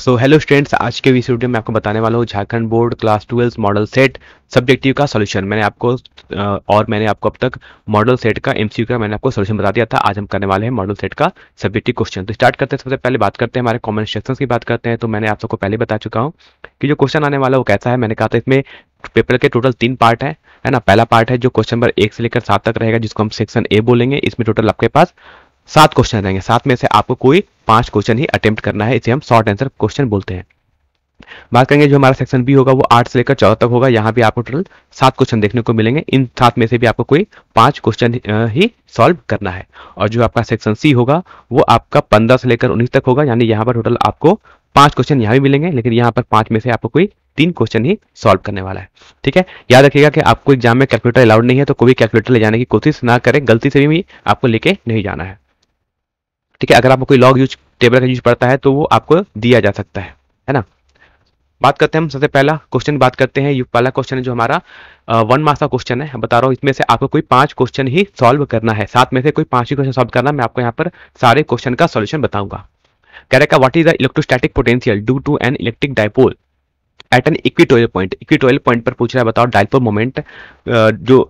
So hello students आज के इस वीडियो में आपको बताने वाला हूँ Jharkhand board class twelfth model set subjective का सोल्यूशन मैंने आपको और मैंने आपको अब तक मॉडल सेट का एमसीयू का मैंने आपको सोल्यूशन बता दिया था आज हम करने वाले हैं मॉडल सेट का सब्जेक्टिव क्वेश्चन तो स्टार्ट करते हैं सबसे पहले बात करते हैं हमारे कॉमन सेक्शन की बात करते हैं तो मैंने आप सबको पहले बता चुका हूँ कि जो क्वेश्चन आने वाला वो कैसा है मैंने कहा था इसमें पेपर के टोटल तीन पार्ट है है ना पहला पार्ट है जो क्वेश्चन नंबर एक से लेकर सात तक रहेगा जिसको हम सेक्शन ए बोलेंगे इसमें टोटल आपके पास सात क्वेश्चन रहेंगे सात में से आपको कोई पांच क्वेश्चन ही अटेम्प्ट करना है इसे हम शॉर्ट आंसर क्वेश्चन बोलते हैं बात करेंगे जो हमारा सेक्शन बी होगा वो आठ से लेकर चौदह तक होगा यहाँ भी आपको टोटल सात क्वेश्चन देखने को मिलेंगे इन सात में से भी आपको कोई पांच क्वेश्चन ही सॉल्व करना है और जो आपका सेक्शन सी होगा वो आपका पंद्रह से लेकर उन्नीस तक होगा यानी यहाँ पर टोटल आपको पांच क्वेश्चन यहाँ भी मिलेंगे लेकिन यहाँ पर पांच में से आपको कोई तीन क्वेश्चन ही सॉल्व करने वाला है ठीक है याद रखिएगा कि आपको एग्जाम में कैलकुलेटर अलाउड नहीं है तो कोई कैलकुलेटर ले जाने की कोशिश ना करें गलती से भी आपको लेके नहीं जाना है ठीक है अगर आपको कोई लॉग यूज टेबल का यूज पड़ता है तो वो आपको दिया जा सकता है है ना बात करते हैं हम सबसे पहला क्वेश्चन बात करते हैं पहला क्वेश्चन है जो हमारा वन मार्क्स का क्वेश्चन है बता रहा हूँ इसमें से आपको कोई पांच क्वेश्चन ही सॉल्व करना है साथ में से कोई पांच ही क्वेश्चन सॉल्व करना मैं आपको यहाँ पर सारे क्वेश्चन का सोल्यूशन बताऊंगा कह रहा है what is the electrostatic potential due to an electric dipole at an equatorial point equatorial point पर पूछ रहा है बताओ डायपोल मोमेंट जो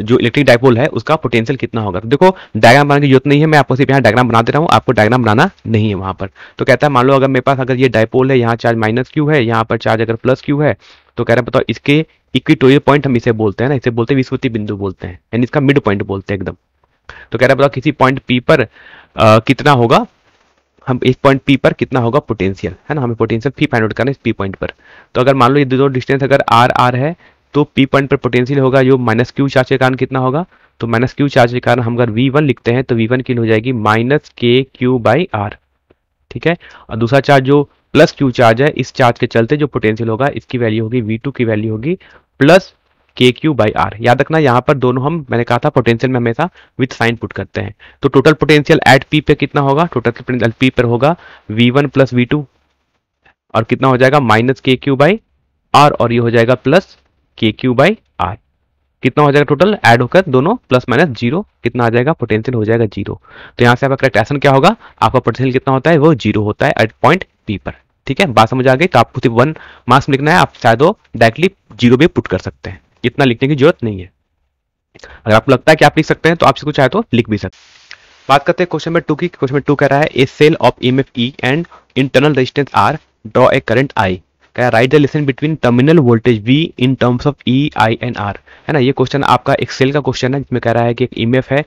जो इलेक्ट्रिक डायपोल है उसका पोटेंशियल कितना होगा तो देखो डायग्राम बनाने की जरूरत नहीं है मैं आपको सिर्फ यहाँ डायग्राम बना दे रहा हूँ आपको डायग्राम बनाना नहीं है वहाँ पर तो कहता है मान लो अगर मेरे पास अगर ये डायपोल है यहाँ चार्ज माइनस क्यू है यहाँ पर चार्ज अगर प्लस क्यू है तो कह रहे हैं बताओ इसके इक्विटोरियल पॉइंट हम इसे बोलते हैं ना इसे बोलते हैं विस्मृति बिंदु बोलते हैं यानी इसका मिड पॉइंट बोलते हैं एकदम तो कह रहे हैं बताओ किसी पॉइंट पी पर आ, कितना होगा हम इस पॉइंट पी पर कितना होगा पोटेंशियल है ना हमें पोटेंशियल फी फाइंड आउट करना है इस पी पॉइंट पर तो अगर मान लो ये दो डिस्टेंस अगर आर आर है तो पी पॉइंट पर पोटेंशियल होगा जो माइनस क्यू चार्ज के कारण कितना होगा तो माइनस क्यू चार्ज के कारण हम अगर वी वन लिखते हैं तो वी वन की हो जाएगी माइनस के क्यू बाई आर ठीक है और दूसरा चार्ज जो प्लस क्यू चार्ज है इस चार्ज के चलते जो पोटेंशियल होगा इसकी वैल्यू होगी वी टू की वैल्यू होगी plus K Q by R याद रखना यहाँ पर दोनों हम मैंने कहा था पोटेंशियल में हमेशा विथ साइन पुट करते हैं तो टोटल पोटेंशियल एट पी पे कितना होगा टोटल पोटेंशियल पी पर होगा V one plus V two और कितना हो जाएगा माइनस के क्यू बाई आर और ये हो जाएगा plus K Q by are कितना हो जाएगा टोटल ऐड होकर दोनों प्लस माइनस जीरो कितना आ जाएगा पोटेंशियल हो जाएगा जीरो तो यहां से आपका करेक्ट एक्शन क्या होगा आपका पोटेंशियल कितना होता है वो जीरो होता है एट पॉइंट पी पर ठीक है बात समझ आ गई तो आपको सिर्फ वन मार्क्स लिखना है आप शायद वो डायरेक्टली जीरो भी पुट कर सकते हैं इतना लिखने की जरूरत नहीं है अगर आपको लगता है कि आप लिख सकते हैं तो आप कुछ चाहे तो लिख भी सकते बात करते हैं क्वेश्चन नंबर टू की क्वेश्चन नंबर टू कह रहा है a cell of M F E and internal resistance R draw a current I क्या write the relation between terminal voltage V in terms of E I and R है ना ये question आपका एक cell का क्वेश्चन है जिसमें कह रहा है कि एक ईमेफ e है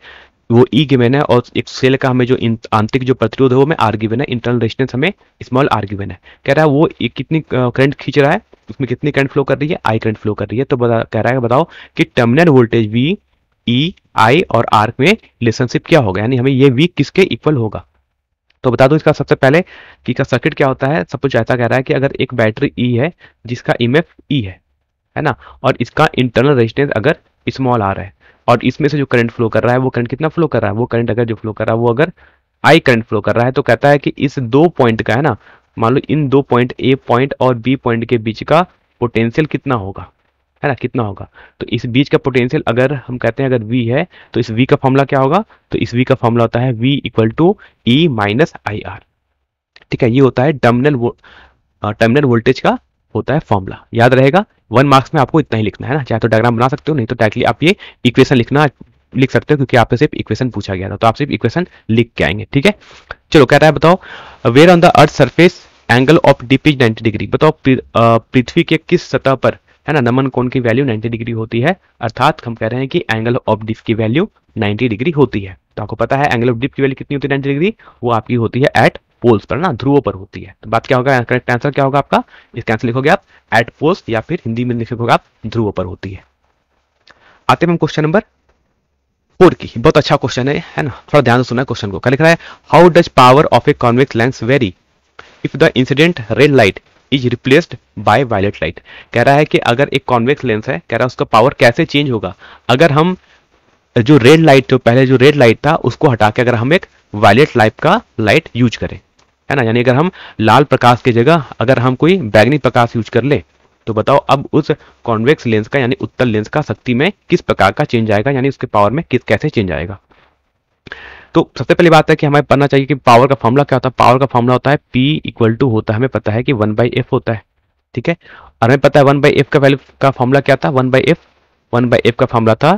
वो ई e गिवेन है और एक सेल का हमें जो आंतरिक जो प्रतिरोध है वो हमें आर गिवेन है इंटरनल रेजिस्टेंस हमें स्मॉल आर गिवेन है कह रहा है वो कितनी करंट खींच रहा है उसमें कितनी करंट फ्लो कर रही है आई करंट फ्लो कर रही है तो बता कह रहा है बताओ कि terminal voltage V E I और आर में रिलेशनशिप क्या होगा यानी हमें ये वी किसके इक्वल होगा तो बता दूं इसका सबसे पहले कि का सर्किट क्या होता है सब कुछ ऐसा कह रहा है कि अगर एक बैटरी ई e है जिसका ई एम ई है है ना और इसका इंटरनल रेजिस्टेंस अगर स्मॉल आ रहा है और इसमें से जो करंट फ्लो कर रहा है वो करंट कितना फ्लो कर रहा है वो करंट अगर जो फ्लो कर रहा है वो अगर आई करंट फ्लो कर रहा है तो कहता है कि इस दो पॉइंट का है ना मान लो इन दो पॉइंट ए पॉइंट और बी पॉइंट के बीच का पोटेंशियल कितना होगा है ना कितना होगा तो इस बीच का पोटेंशियल अगर हम कहते हैं अगर वी है तो इस वी का फॉर्मूला क्या होगा तो इस वी का फॉर्मूला होता है V equal to E minus I R ठीक है ये होता है टर्मिनल टर्मिनल वोल्टेज का होता है फॉर्मूला याद रहेगा वन मार्क्स में आपको इतना ही लिखना है ना चाहे तो डायग्राम बना सकते हो नहीं तो डायरेक्टली आप ये इक्वेशन लिखना लिख सकते हो क्योंकि आपसे सिर्फ इक्वेशन पूछा गया था तो आप सिर्फ इक्वेशन लिख के आएंगे ठीक है चलो कह रहा है बताओ where on the earth surface angle of dip 90 degree बताओ पृथ्वी के किस सतह पर है ना नमन कोण की वैल्यू 90 डिग्री होती है अर्थात हम कह रहे हैं कि एंगल ऑफ डिप की वैल्यू 90 डिग्री होती है तो आपको पता है एंगल ऑफ डिप की वैल्यू कितनी होती है 90 डिग्री वो आपकी होती है एट पोल्स पर ना ध्रुवों पर होती है तो बात क्या होगा करेक्ट आंसर क्या होगा आपका इसका आंसर लिखोगे आप एट पोल्स या फिर हिंदी में लिखोगे आप ध्रुवों पर होती है आते हम क्वेश्चन नंबर फोर की बहुत अच्छा क्वेश्चन है है ना थोड़ा ध्यान से सुना क्वेश्चन को क्या लिख रहा है how does power of a convex lens vary if the incident red light is replaced by violet light कह रहा है कि अगर एक कॉन्वेक्स लेंस है कह रहा है उसका पावर कैसे चेंज होगा अगर हम जो रेड लाइट जो पहले जो रेड लाइट था उसको हटा के अगर हम एक वायलेट लाइट का लाइट यूज करें है ना यानी अगर हम लाल प्रकाश की जगह अगर हम कोई बैगनी प्रकाश यूज कर ले तो बताओ अब उस कॉन्वेक्स लेंस का यानी उत्तर लेंस का शक्ति में किस प्रकार का चेंज आएगा यानी उसके पावर में किस कैसे चेंज आएगा तो सबसे पहली बात है कि हमें पढ़ना चाहिए कि पावर का फॉर्मूला क्या होता है पावर का फॉर्मूला होता है P इक्वल टू होता है हमें पता है कि वन बाई एफ होता है ठीक है और हमें पता है वन बाई एफ का वैल्यू का फॉर्मूला क्या था one by F one by F का फॉर्मूला था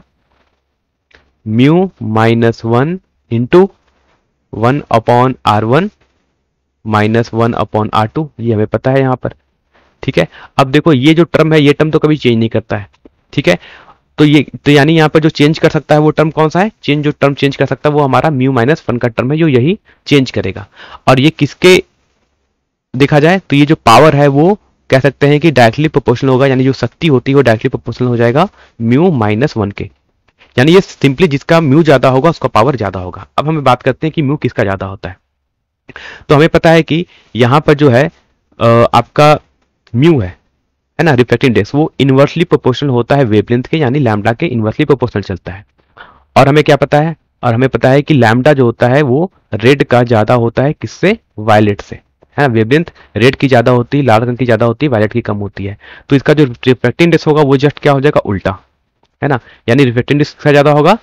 mu minus one into one upon R one minus one upon R two ये हमें पता है यहाँ पर ठीक है अब देखो ये जो टर्म है ये टर्म तो कभी चेंज नहीं करता है ठीक है तो ये तो यानी यहाँ पर जो चेंज कर सकता है वो टर्म कौन सा है चेंज जो टर्म चेंज कर सकता है वो हमारा म्यू माइनस वन का टर्म है जो यही चेंज करेगा और ये किसके देखा जाए तो ये जो पावर है वो कह सकते हैं कि डायरेक्टली प्रोपोर्शनल होगा यानी जो शक्ति होती है वो डायरेक्टली प्रोपोर्शनल हो जाएगा म्यू माइनस वन के यानी ये सिंपली जिसका म्यू ज्यादा होगा उसका पावर ज्यादा होगा अब हमें बात करते हैं कि म्यू किसका ज्यादा होता है तो हमें पता है कि यहां पर जो है आपका म्यू है है ना रिफ्रैक्टिव इंडेक्स वो इन्वर्सली प्रोपोर्शनल होता है वेवलेंथ के यानी लैमडा के इन्वर्सली प्रोपोर्शनल चलता है और हमें क्या पता है और हमें पता है कि लैमडा जो होता है वो रेड का ज़्यादा होता है किससे वायलेट से है ना वेवलेंथ रेड की ज़्यादा होती है लाल रंग की ज़्यादा होती है वायलेट की कम होती है तो इसका जो रिफ्रैक्टिव इंडेक्स होगा वो जस्ट क्या हो जाएगा उल्टा है ना यानी रिफ्रैक्टिव इंडेक्स का ज़्यादा होगा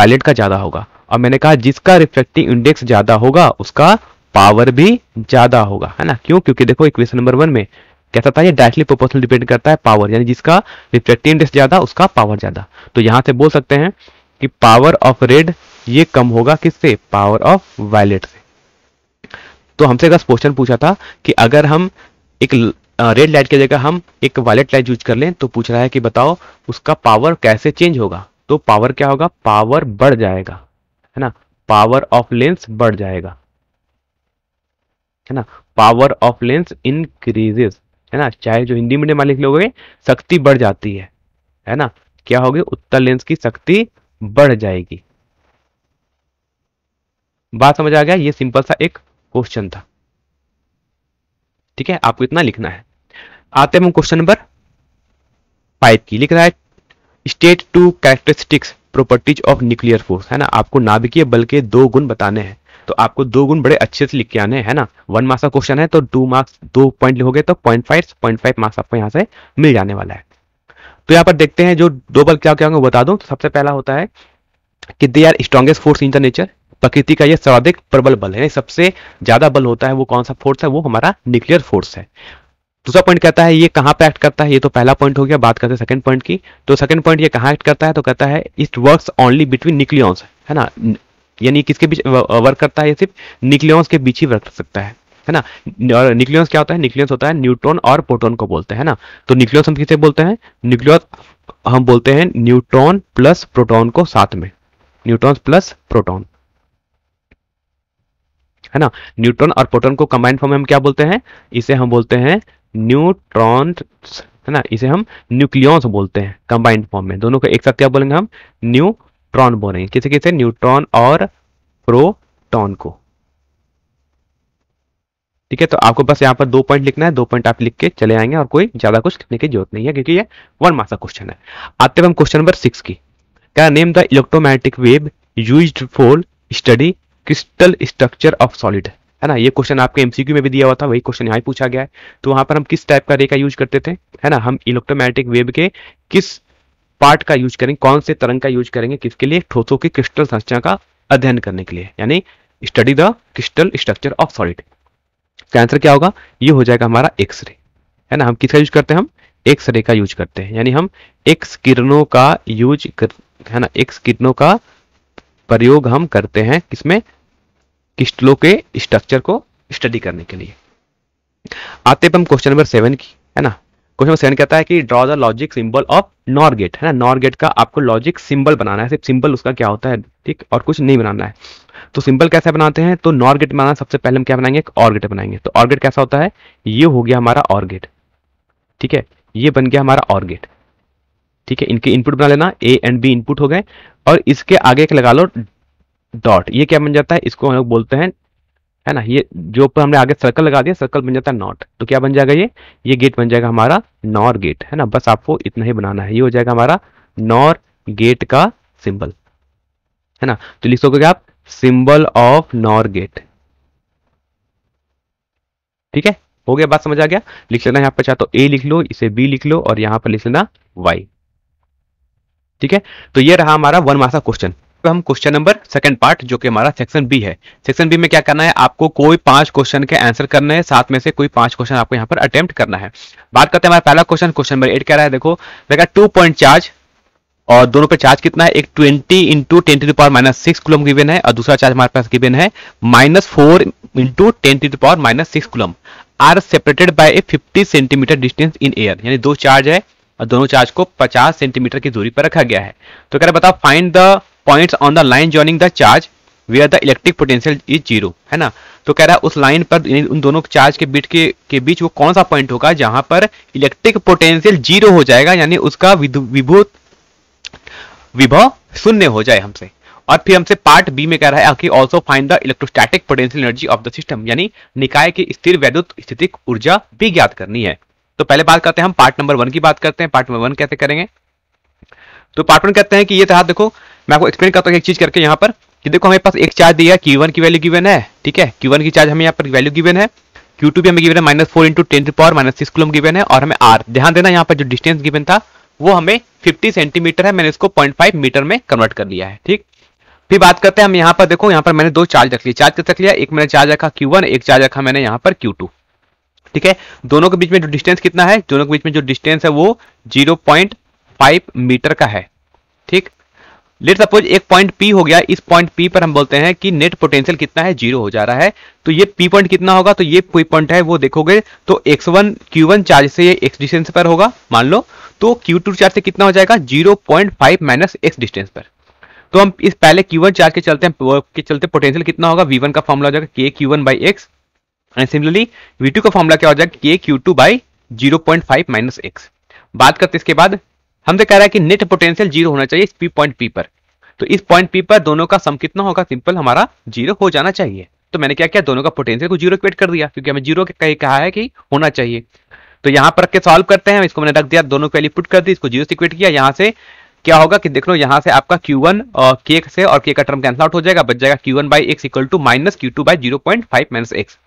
वायलेट का ज़्यादा होगा और मैंने कहा जिसका रिफ्रैक्टिव इंडेक्स ज़्यादा होगा उसका पावर भी ज़्यादा होगा है ना क्यों क्योंकि देखो इक्वेशन नंबर वन में क्या करता है ये डायरेक्टली प्रोपोर्शनल डिपेंड करता है पावर यानी जिसका रिफ्लेक्टिव इंडेक्स ज्यादा उसका पावर ज्यादा तो यहां से बोल सकते हैं कि पावर ऑफ रेड ये कम होगा किससे पावर ऑफ वायलेट से तो हमसे एक क्वेश्चन पूछा था कि अगर हम एक रेड लाइट की जगह हम एक वायलेट लाइट यूज कर लें तो पूछ रहा है कि बताओ उसका पावर कैसे चेंज होगा तो पावर क्या होगा पावर बढ़ जाएगा है ना पावर ऑफ लेंस बढ़ जाएगा है ना पावर ऑफ लेंस इंक्रीजेस है ना चाहे जो हिंदी मीडियम वाले लोग शक्ति बढ़ जाती है है ना क्या होगी उत्तर लेंस की शक्ति बढ़ जाएगी बात समझ आ गया ये सिंपल सा एक क्वेश्चन था ठीक है आपको इतना लिखना है आते हैं हम क्वेश्चन नंबर फाइव की लिख रहा है state two characteristics properties of nuclear force है ना आपको नाभिकीय बल के दो गुण बताने हैं तो आपको दो गुण बड़े अच्छे से लिख के आने है ना वन मार्क्स का क्वेश्चन है तो टू मार्क्स दो पॉइंट लिखोगे तो point five point five marks आपको यहाँ से मिल जाने वाला है तो यहाँ पर देखते हैं जो दो बल क्या क्या होंगे बता दूं तो सबसे पहला होता है कि they are strongest force in the nature प्रकृति का यह सर्वाधिक प्रबल बल है सबसे ज्यादा बल होता है वो कौन सा फोर्स है वो हमारा न्यूक्लियर फोर्स है दूसरा पॉइंट कहता है ये कहां पर एक्ट करता है ये तो पहला पॉइंट हो गया बात करते हैं सेकंड पॉइंट की तो सेकंड पॉइंट ये कहां एक्ट करता है तो कहता है it works only between nucleons है ना यानी किसके बीच वर्क करता है ये सिर्फ निक्लियंस के बीच ही वर्क कर सकता है है ना और न्यूक्लियस क्या होता है न्यूक्लियस होता है न्यूट्रॉन और प्रोटोन को बोलते हैं ना तो न्यूक्लियस हम किसे बोलते हैं न्यूक्लियस हम बोलते हैं न्यूट्रॉन प्लस प्रोटोन को साथ में न्यूट्रॉन प्लस प्रोटोन है ना न्यूट्रॉन और प्रोटोन को कंबाइंड फॉर्म में हम क्या बोलते हैं इसे हम बोलते हैं न्यूट्रॉन है ना इसे हम न्यूक्लियस बोलते हैं कंबाइंड फॉर्म में दोनों को एक साथ क्या बोलेंगे हम न्यू न्यूट्रॉन बोल रहे हैं किसे किसे न्यूट्रॉन और प्रोटॉन को ठीक है तो आपको बस यहाँ पर दो पॉइंट लिखना है दो पॉइंट आप लिख के चले आएंगे और कोई ज्यादा कुछ लिखने की जरूरत नहीं है क्योंकि ये वन मास का क्वेश्चन है आते हम क्वेश्चन नंबर सिक्स की क्या name the electromagnetic wave use for study crystal structure of solid है ना ये क्वेश्चन आपके एमसीक्यू में भी दिया हुआ था वही क्वेश्चन यहाँ पूछा गया है तो वहां पर हम किस टाइप का रे का यूज करते थे है ना हम इलेक्ट्रोमैग्नेटिक वेव के किस पार्ट का यूज करेंगे कौन से तरंग का यूज करेंगे किसके लिए ठोसों की क्रिस्टल संरचना का अध्ययन करने के लिए यानी study the crystal structure of solid answer क्या होगा ये हो जाएगा हमारा एक्सरे है ना हम किसका यूज करते हैं हम एक्सरे का यूज करते हैं यानी हम एक्स किरणों का यूज कर है ना एक्स किरणों का प्रयोग हम करते हैं किसमें किस्टलों के स्ट्रक्चर को स्टडी करने के लिए आते हैं हम क्वेश्चन नंबर सेवन की है ना क्वेश्चन सेवन कहता है कि draw the logic symbol of NOR gate है ना नॉर गेट का आपको लॉजिक सिंबल बनाना है सिर्फ सिंबल उसका क्या होता है ठीक और कुछ नहीं बनाना है तो सिंबल कैसे बनाते हैं तो नॉर गेट बनाना सबसे पहले हम क्या बनाएंगे एक और गेट बनाएंगे तो और गेट कैसा होता है ये हो गया हमारा और गेट ठीक है ये बन गया हमारा और गेट ठीक है इनके इनपुट बना लेना ए एंड बी इनपुट हो गए और इसके आगे एक लगा लो डॉट ये क्या बन जाता है इसको हम लोग बोलते हैं है ना ये जो पर हमने आगे सर्कल लगा दिया सर्कल बन जाता है नॉट तो क्या बन जाएगा ये ये गेट बन जाएगा हमारा नॉर गेट है ना बस आपको इतना ही बनाना है ये हो जाएगा हमारा नॉर गेट का सिंबल है ना तो लिख सकोगे आप सिंबल ऑफ नॉर गेट ठीक है हो गया बात समझ आ गया लिख लेना यहाँ पर चाहे तो ए लिख लो इसे बी लिख लो और यहां पर लिख लेना वाई ठीक है तो ये रहा हमारा वन मार्क्स का क्वेश्चन पे हम क्वेश्चन नंबर सेकंड पार्ट जो कि हमारा सेक्शन बी है सेक्शन बी में क्या करना है आपको कोई पांच क्वेश्चन के आंसर करने हैं साथ में से कोई पांच क्वेश्चन आपको यहां पर अटेम्प्ट करना है बात करते हैं हमारा पहला क्वेश्चन क्वेश्चन नंबर एट कह रहा है देखो देखा टू पॉइंट चार्ज और दोनों पे चार्ज कितना है एक 20 into ten to power minus six coulomb given है और दूसरा चार्ज हमारे पास गिवेन है minus four into ten to power minus six coulomb are separated by a 50 centimetre distance in air यानी दो चार्ज है और दोनों चार्ज को 50 सेंटीमीटर की दूरी पर रखा गया है तो कह रहे बताओ find the points on the line joining the charge where the electric potential is zero है ना तो कह रहा है उस लाइन पर उन दोनों चार्ज के बीच के, के बीच वो कौन सा पॉइंट होगा जहां पर इलेक्ट्रिक पोटेंशियल जीरो हो जाएगा यानी उसका विभूत विभव शून्य हो जाए हमसे और फिर हमसे पार्ट बी में कह रहा है कि also find the electrostatic potential energy of the system यानी निकाय की स्थिर वैद्युत स्थितिक ऊर्जा भी ज्ञात करनी है तो पहले बात करते हैं हम पार्ट नंबर वन की बात करते हैं पार्ट नंबर वन कैसे करेंगे तो पार्ट वन कहते हैं कि ये था देखो मैं आपको एक्सप्लेन करता हूँ एक चीज करके यहाँ पर कि देखो हमारे पास एक चार्ज दिया क्यू वन की वैल्यू गिवन है ठीक है क्यू वन की चार्ज हमें यहाँ पर वैल्यू गिवन है क्यू टू भी हमें गिवन है minus four into ten power minus six coulomb given है और हमें आर ध्यान देना यहाँ पर जो डिस्टेंस गिवन था वो हमें फिफ्टी सेंटीमीटर है मैंने इसको पॉइंट फाइव मीटर में कन्वर्ट कर लिया है ठीक फिर बात करते हैं हम यहाँ पर देखो यहाँ पर मैंने दो चार्ज रख लिया चार्ज कर रख लिया एक मैंने चार्ज रखा क्यू वन एक चार्ज रखा मैंने यहाँ पर क्यू टू ठीक है दोनों के बीच में जो डिस्टेंस कितना है दोनों के बीच में जो डिस्टेंस है वो जीरो पॉइंट फाइव मीटर का है ठीक लेट सपोज एक पॉइंट पी हो गया इस पॉइंट पी पर हम बोलते हैं कि नेट पोटेंशियल कितना है जीरो हो जा रहा है तो ये पी पॉइंट कितना होगा तो ये पी पॉइंट है वो देखोगे तो x one Q one charge से ये एक्स डिस्टेंस पर होगा मान लो तो क्यू टू चार्ज से कितना हो जाएगा zero point five minus x distance पर तो हम इस पहले क्यू वन चार्ज के चलते हैं के चलते पोटेंशियल कितना होगा वी वन का फॉर्मुला हो जाएगा k Q one by x and similarly V two का फॉर्मुला क्या हो जाएगा k Q two by zero point five minus x बात करते इसके बाद हमसे कह रहा है कि नेट पोटेंशियल जीरो होना चाहिए इस पी पॉइंट पी पर तो इस पॉइंट पी पर दोनों का सम कितना होगा सिंपल हमारा जीरो हो जाना चाहिए तो मैंने क्या किया दोनों का पोटेंशियल को जीरो कर दिया क्योंकि हमें जीरो कहा है कि होना चाहिए तो यहां पर रख के सॉल्व करते हैं इसको मैंने रख दिया दोनों को पुट कर दी इसको जीरो से इक्वेट किया यहाँ से क्या होगा कि देख लो यहाँ से आपका Q1 और K से और K का टर्म कैंसिल आउट हो जाएगा बच जाएगा Q1 one by x equal to minus Q two by zero point five minus x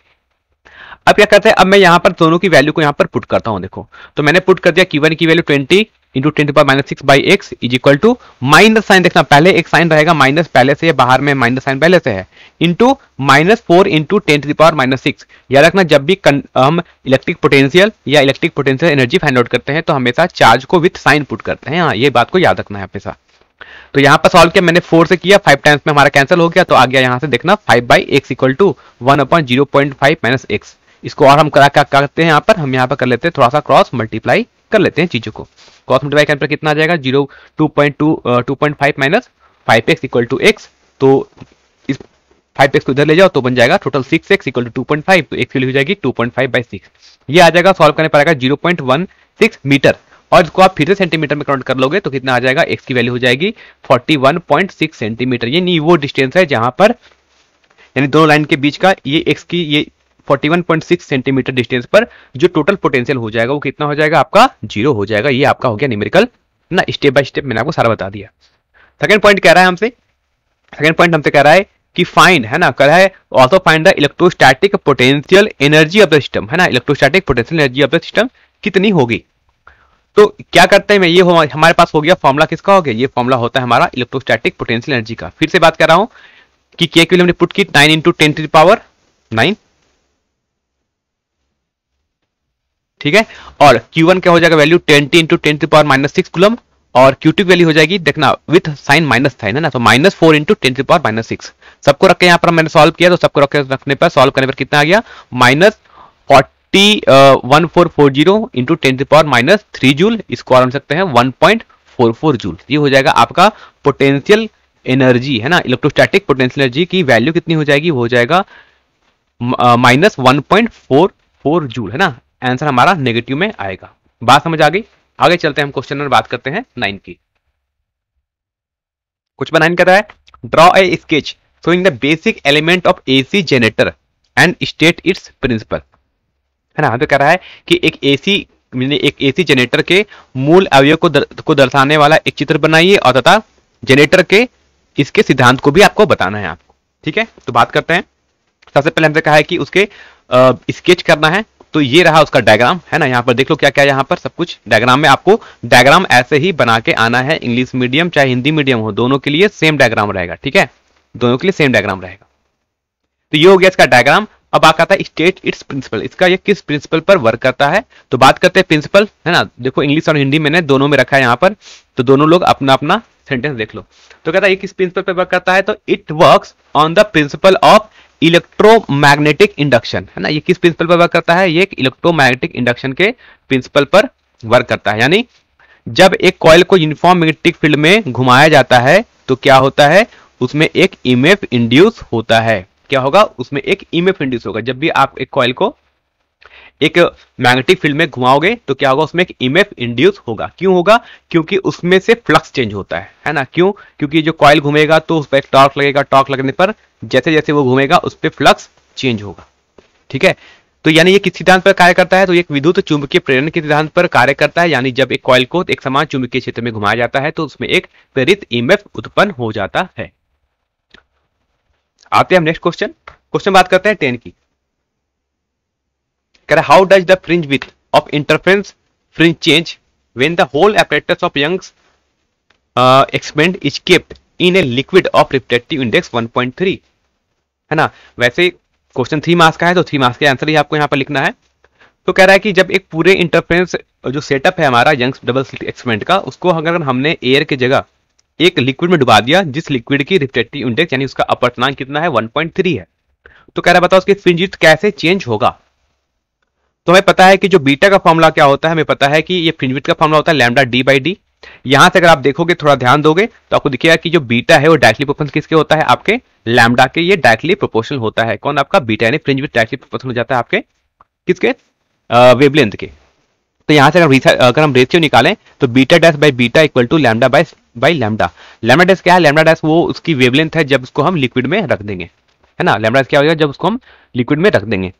अब क्या करते हैं अब मैं यहाँ पर दोनों की वैल्यू को यहां पर पुट करता हूँ देखो तो मैंने पुट कर दिया Q1 की value twenty into ten power minus six by x is equal to minus sign देखना पहले एक साइन रहेगा माइनस पहले से बाहर में माइनस साइन पहले से है into minus four into ten to power minus six याद रखना जब भी हम इलेक्ट्रिक पोटेंशियल या electric potential energy find out करते हैं तो हमेशा चार्ज को विथ साइन पुट करते हैं हाँ ये बात को याद रखना है हमेशा तो यहाँ पर सॉल्व किया मैंने फोर से किया फाइव टाइम्स में हमारा कैंसिल हो गया तो आ गया यहाँ से देखना five by x equal to one upon zero point five minus x इसको और हम करा क्या करते हैं यहाँ पर हम यहाँ पर कर लेते हैं थोड़ा सा क्रॉस मल्टीप्लाई कर लेते हैं चीज़ों को कॉस मल्टीप्लाई पर कितना आ जाएगा zero two point two two point five minus five x equal to x तो इस फाइव एक्स को इधर ले जाओ तो बन जाएगा total six x equal to two point five तो एक्स वैल्यू हो जाएगी two point five by six ये आ जाएगा सॉल्व करने पर आएगा zero point one six metre और इसको आप फिर से सेंटीमीटर में काउंट कर लोगे तो कितना आ जाएगा एक्स की वैल्यू हो जाएगी 41.6 सेंटीमीटर ये नहीं वो डिस्टेंस है जहां पर यानी दोनों लाइन के बीच का ये एक्स की ये 41.6 सेंटीमीटर डिस्टेंस पर जो टोटल पोटेंशियल हो जाएगा वो कितना हो जाएगा आपका जीरो हो जाएगा ये आपका हो गया न्यूमेरिकल ना स्टेप बाय स्टेप मैंने आपको सारा बता दिया सेकंड पॉइंट कह रहा है हमसे सेकंड पॉइंट हमसे कह रहा है कि फाइन है ना कह रहा है also find the electrostatic potential energy of the system है ना electrostatic potential energy of the system कितनी होगी तो क्या करते हैं मैं ये हमारे पास हो गया फॉर्मुला किसका हो गया ये फॉर्मुला होता है हमारा इलेक्ट्रोस्टैटिक पोटेंशियल एनर्जी का फिर से बात कर रहा हूं कि के के लिए हमने पुट की nine into ten to power nine ठीक है और Q1 क्या हो जाएगा value 20 into ten power minus six coulomb और Q2 की वैल्यू हो जाएगी देखना विथ साइन माइनस था है ना तो minus four into ten power minus six सबको रख यहाँ पर मैंने सॉल्व किया तो सबको रख रखने पर सॉल्व करने पर कितना आ गया minus forty one four four zero into ten power minus three joule इसको आराम सकते हैं one point four four joule ये हो जाएगा आपका पोटेंशियल एनर्जी है ना इलेक्ट्रोस्टैटिक पोटेंशियल एनर्जी की वैल्यू कितनी हो जाएगी वो हो जाएगा minus one point four four joule है ना आंसर हमारा नेगेटिव में आएगा बात समझ आ गई आगे चलते हैं हम क्वेश्चन नंबर बात करते हैं नाइन की कुछ नाइन कर रहा है draw a sketch showing the basic element of AC generator and state its principle है ना तो कह रहा है कि एक AC एक एसी जनरेटर के मूल अवय को दर, को दर्शाने वाला एक चित्र बनाइए और तथा जनरेटर के इसके सिद्धांत को भी आपको बताना है आपको ठीक है तो बात करते हैं सबसे पहले हमसे कहा है कि उसके स्केच करना है तो ये रहा उसका डायग्राम है ना यहाँ पर देख लो क्या क्या यहाँ पर सब कुछ डायग्राम में आपको डायग्राम ऐसे ही बना के आना है इंग्लिश मीडियम चाहे हिंदी मीडियम हो दोनों के लिए सेम डायग्राम रहेगा ठीक है दोनों के लिए सेम डायग्राम रहेगा तो ये हो गया इसका डायग्राम अब आता है स्टेट इट्स प्रिंसिपल इसका ये किस प्रिंसिपल पर वर्क करता है तो बात करते हैं प्रिंसिपल है ना देखो इंग्लिश और हिंदी मैंने दोनों में रखा है यहाँ पर तो दोनों लोग अपना अपना सेंटेंस देख लो तो कहता है ये किस प्रिंसिपल पर वर्क करता है तो it work on the principle of electromagnetic induction है ना ये किस प्रिंसिपल पर वर्क करता है ये एक इलेक्ट्रोमैग्नेटिक इंडक्शन के प्रिंसिपल पर वर्क करता है यानी जब एक कॉयल को यूनिफॉर्म मैग्नेटिक फील्ड में घुमाया जाता है तो क्या होता है उसमें एक इमेफ e इंड्यूस होता है क्या होगा उसमें एक इमेफ e इंड्यूस होगा जब भी आप एक कॉयल को एक मैग्नेटिक फील्ड में घुमाओगे तो क्या होगा उसमें एक इमेफ e इंड्यूस होगा क्यों होगा क्योंकि उसमें से फ्लक्स चेंज होता है है ना क्यों क्योंकि जो कॉयल घूमेगा तो उस पर एक टॉर्क लगेगा टॉर्क लगने पर जैसे जैसे वो घूमेगा उस पर फ्लक्स चेंज होगा ठीक है तो यानी ये किस सिद्धांत पर कार्य करता है तो एक विद्युत चुंबकीय प्रेरण के सिद्धांत पर कार्य करता है यानी जब एक कॉयल को एक समान चुंबकीय क्षेत्र में घुमाया जाता है तो उसमें एक प्रेरित ईएमएफ उत्पन्न हो जाता है आते हैं हम नेक्स्ट क्वेश्चन क्वेश्चन बात करते हैं टेन की कह how does the fringe width of interference fringe change when the whole apparatus of Young expand experiment is kept in a liquid of refractive 1.3 है ना वैसे क्वेश्चन थ्री मार्क्स का है तो थ्री मार्क्स के आंसर ही आपको यहाँ पर लिखना है तो कह रहा है कि जब एक पूरे इंटरफ्रेंस जो सेटअप है हमारा यंग्स डबल स्लिट एक्सपेरिमेंट का उसको अगर हमने एयर की जगह एक लिक्विड में डुबा दिया जिस लिक्विड की रिफ्लेक्टिव इंडेक्स यानी उसका अपवर्तनांक कितना है 1.3 है तो कह रहा है बताओ उसकी फ्रिंजिट कैसे चेंज होगा तो हमें पता है कि जो बीटा का फॉर्मूला क्या होता है हमें पता है कि ये फ्रिंजविट का फॉर्मूला होता है लैमडा डी बाई डी यहां से अगर आप देखोगे थोड़ा ध्यान दोगे तो आपको दिखेगा कि जो बीटा है वो डायरेक्टली प्रोपोर्शनल किसके होता है आपके लैमडा के ये डायरेक्टली प्रोपोर्शनल होता है कौन आपका बीटा यानी फ्रिंज विथ डायरेक्टली प्रोपोर्शनल हो जाता है आपके किसके वेवलेंथ के तो यहां से अगर अगर हम रेशियो निकालें तो beta dash by beta equal to lambda by by lambda lambda dash क्या है लैमडा डैश वो उसकी वेवलेंथ है जब उसको हम लिक्विड में रख देंगे है ना लैमडा क्या होगा जब उसको हम लिक्विड में रख देंगे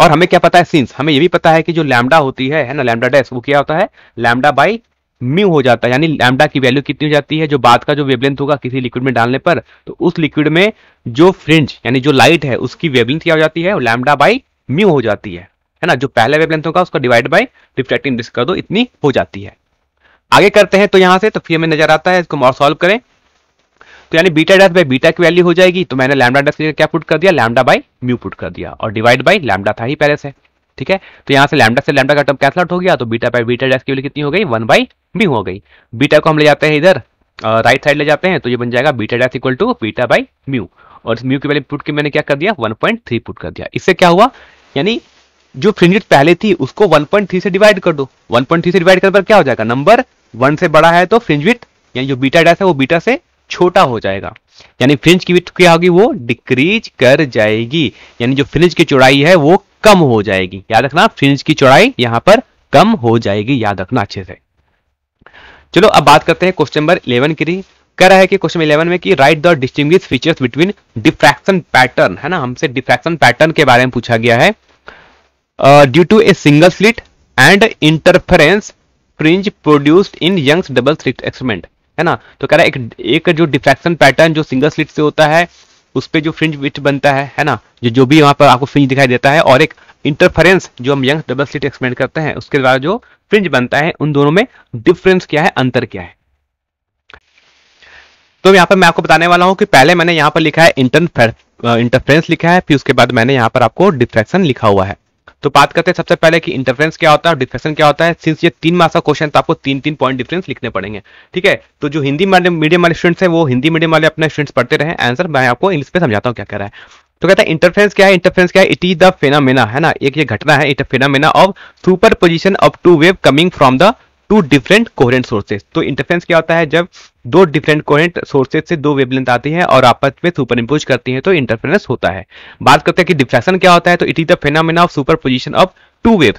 और हमें क्या पता है सिंस हमें ये भी पता है कि जो लैमडा होती है है ना लैमडा डैश वो क्या होता है लैमडा बाई म्यू हो जाता है यानी लैमडा की वैल्यू कितनी हो जाती है जो बात का जो वेबलेंथ होगा किसी लिक्विड में डालने पर तो उस लिक्विड में जो फ्रिंज यानी जो लाइट है उसकी वेबलेंथ क्या हो जाती है लैमडा बाई म्यू हो जाती है है ना जो पहला वेबलेंथ होगा उसका डिवाइड बाई रिफ्लेक्टिंग डिस्क कर दो इतनी हो जाती है आगे करते हैं तो यहां से तो फिर हमें नजर आता है इसको और सॉल्व करें तो यानी बीटा डेथ बाई बीटा की वैल्यू हो जाएगी तो मैंने लैमडा डेथ क्या पुट कर दिया लैमडा बाई म्यू पुट कर दिया और डिवाइड बाई लैमडा था ही पहले से ठीक है तो यहाँ से लैमडा से लैमडा का टर्म कैंसल आउट हो गया तो बीटा बाई बीटा डैश की वैल्यू कितनी हो गई वन बाई बी हो गई बीटा को हम ले जाते हैं इधर राइट साइड ले जाते हैं तो ये बन जाएगा beta dash equal to beta by mu और म्यू की वैल्यू पुट के मैंने क्या कर दिया 1.3 पुट कर दिया इससे क्या हुआ यानी जो फ्रिंजिट पहले थी उसको 1.3 से डिवाइड कर दो 1.3 से डिवाइड कर पर क्या हो जाएगा नंबर वन से बड़ा है तो फ्रिंज यानी जो बीटा डैश है वो बीटा से छोटा हो जाएगा यानी फ्रिंज की विथ क्या होगी वो डिक्रीज कर जाएगी यानी जो फ्रिंज की चौड़ाई है वो कम हो जाएगी याद रखना फ्रिंज की चौड़ाई यहां पर कम हो जाएगी याद रखना अच्छे से चलो अब बात करते हैं क्वेश्चन नंबर इलेवन की कह रहा है कि क्वेश्चन इलेवन में कि write the distinguishing features between diffraction pattern है ना हमसे डिफ्रैक्शन पैटर्न के बारे में पूछा गया है due to a single slit and interference fringe produced in Young's double slit experiment है ना तो कह रहा है एक, एक जो डिफ्रैक्शन पैटर्न जो सिंगल स्लिट से होता है उस पर जो फ्रिंज विथ बनता है है ना जो जो भी वहाँ पर आपको फ्रिंज दिखाई देता है और एक इंटरफेरेंस जो हम यंग डबल स्लिट एक्सप्लेन करते हैं उसके द्वारा जो फ्रिंज बनता है उन दोनों में डिफरेंस क्या है अंतर क्या है तो यहाँ पर मैं आपको बताने वाला हूँ कि पहले मैंने यहाँ पर लिखा है इंटरफेरेंस uh, लिखा है फिर उसके बाद मैंने यहाँ पर आपको डिफ्रैक्शन लिखा हुआ है तो बात करते हैं सबसे पहले कि इंटरफ्रेंस क्या होता है डिफ्रेक्शन क्या होता है सिंस ये तीन मार्क्स का क्वेश्चन तो आपको तीन तीन पॉइंट डिफरेंस लिखने पड़ेंगे ठीक है तो जो हिंदी मीडियम वाले स्टूडेंट्स हैं वो हिंदी मीडियम वाले अपने स्टूडेंट्स पढ़ते रहे आंसर मैं आपको इंग्लिश में समझाता हूँ क्या कह रहा है तो कहता है इंटरफ्रेंस क्या है इंटरफ्रेंस क्या है इट इज द फेनामेना है ना एक ये घटना है it phenomena of superposition of two wave coming from the two different coherent sources तो इंटरफ्रेंस क्या होता है जब दो डिफरेंट कोरेंट सोर्सेज से दो वेबलेंथ आती है और आपस में सुपर इम्पोज करती है तो इंटरफेरेंस होता है बात करते हैं कि डिफ्रैक्शन क्या होता है तो it is the phenomena of superposition of two wave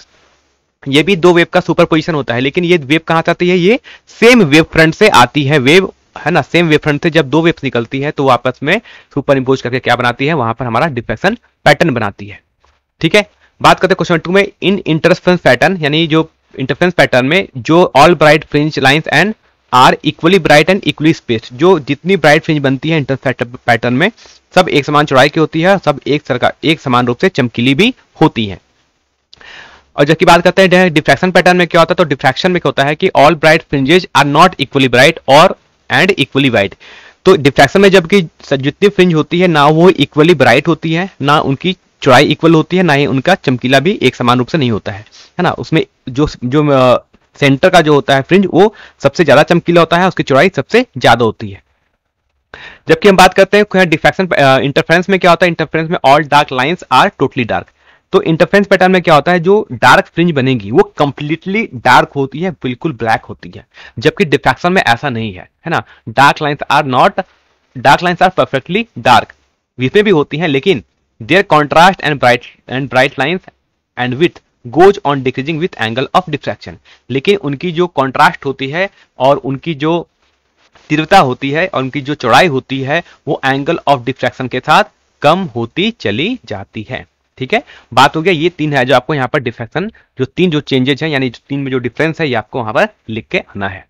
ये भी दो वेव का सुपर पोजिशन होता है लेकिन ये वेव कहां से आती है ये सेम वेव फ्रंट से आती है वेव है ना सेम वेव फ्रंट से जब दो वेव्स निकलती है तो आपस में सुपर इम्पोज करके क्या बनाती है वहां पर हमारा डिफ्रेक्शन पैटर्न बनाती है ठीक है बात करते हैं क्वेश्चन टू में इन इंटरफेरेंस पैटर्न यानी जो इंटरफेरेंस पैटर्न में जो all bright fringe lines and are equally bright and equally spaced जो जितनी ब्राइट फ्रिंज बनती है इंटर पैटर्न में सब एक समान चौड़ाई की होती है सब एक सरकार एक समान रूप से चमकीली भी होती है और जबकि बात करते हैं डिफ्रैक्शन पैटर्न में क्या होता है तो डिफ्रैक्शन में क्या होता है कि all bright fringes are not equally bright और एंड इक्वली वाइट तो डिफ्रैक्शन में जबकि जितनी फ्रिंज होती है ना वो इक्वली ब्राइट होती है ना उनकी चौड़ाई इक्वल होती है ना ही उनका चमकीला भी एक समान रूप से नहीं होता है है ना उसमें जो जो सेंटर का जो होता है फ्रिंज वो सबसे ज्यादा चमकीला होता है उसकी चौड़ाई सबसे ज्यादा होती है जबकि हम बात करते हैं डिफेक्शन इंटरफेरेंस में क्या होता है इंटरफेरेंस में all dark lines are totally dark तो इंटरफेरेंस पैटर्न में क्या होता है जो डार्क फ्रिंज बनेगी वो कंप्लीटली डार्क होती है बिल्कुल ब्लैक होती है जबकि डिफेक्शन में ऐसा नहीं है है ना dark lines are not dark lines are perfectly dark width में भी होती हैं लेकिन their contrast and bright and bright lines and width goes on decreasing with angle of diffraction लेकिन उनकी जो कॉन्ट्रास्ट होती है और उनकी जो तीव्रता होती है और उनकी जो चौड़ाई होती है वो एंगल ऑफ डिफ्रैक्शन के साथ कम होती चली जाती है ठीक है बात हो गया ये तीन है जो आपको यहाँ पर डिफ्रैक्शन जो तीन जो चेंजेस हैं यानी तीन में जो डिफरेंस है ये आपको वहां पर लिख के आना है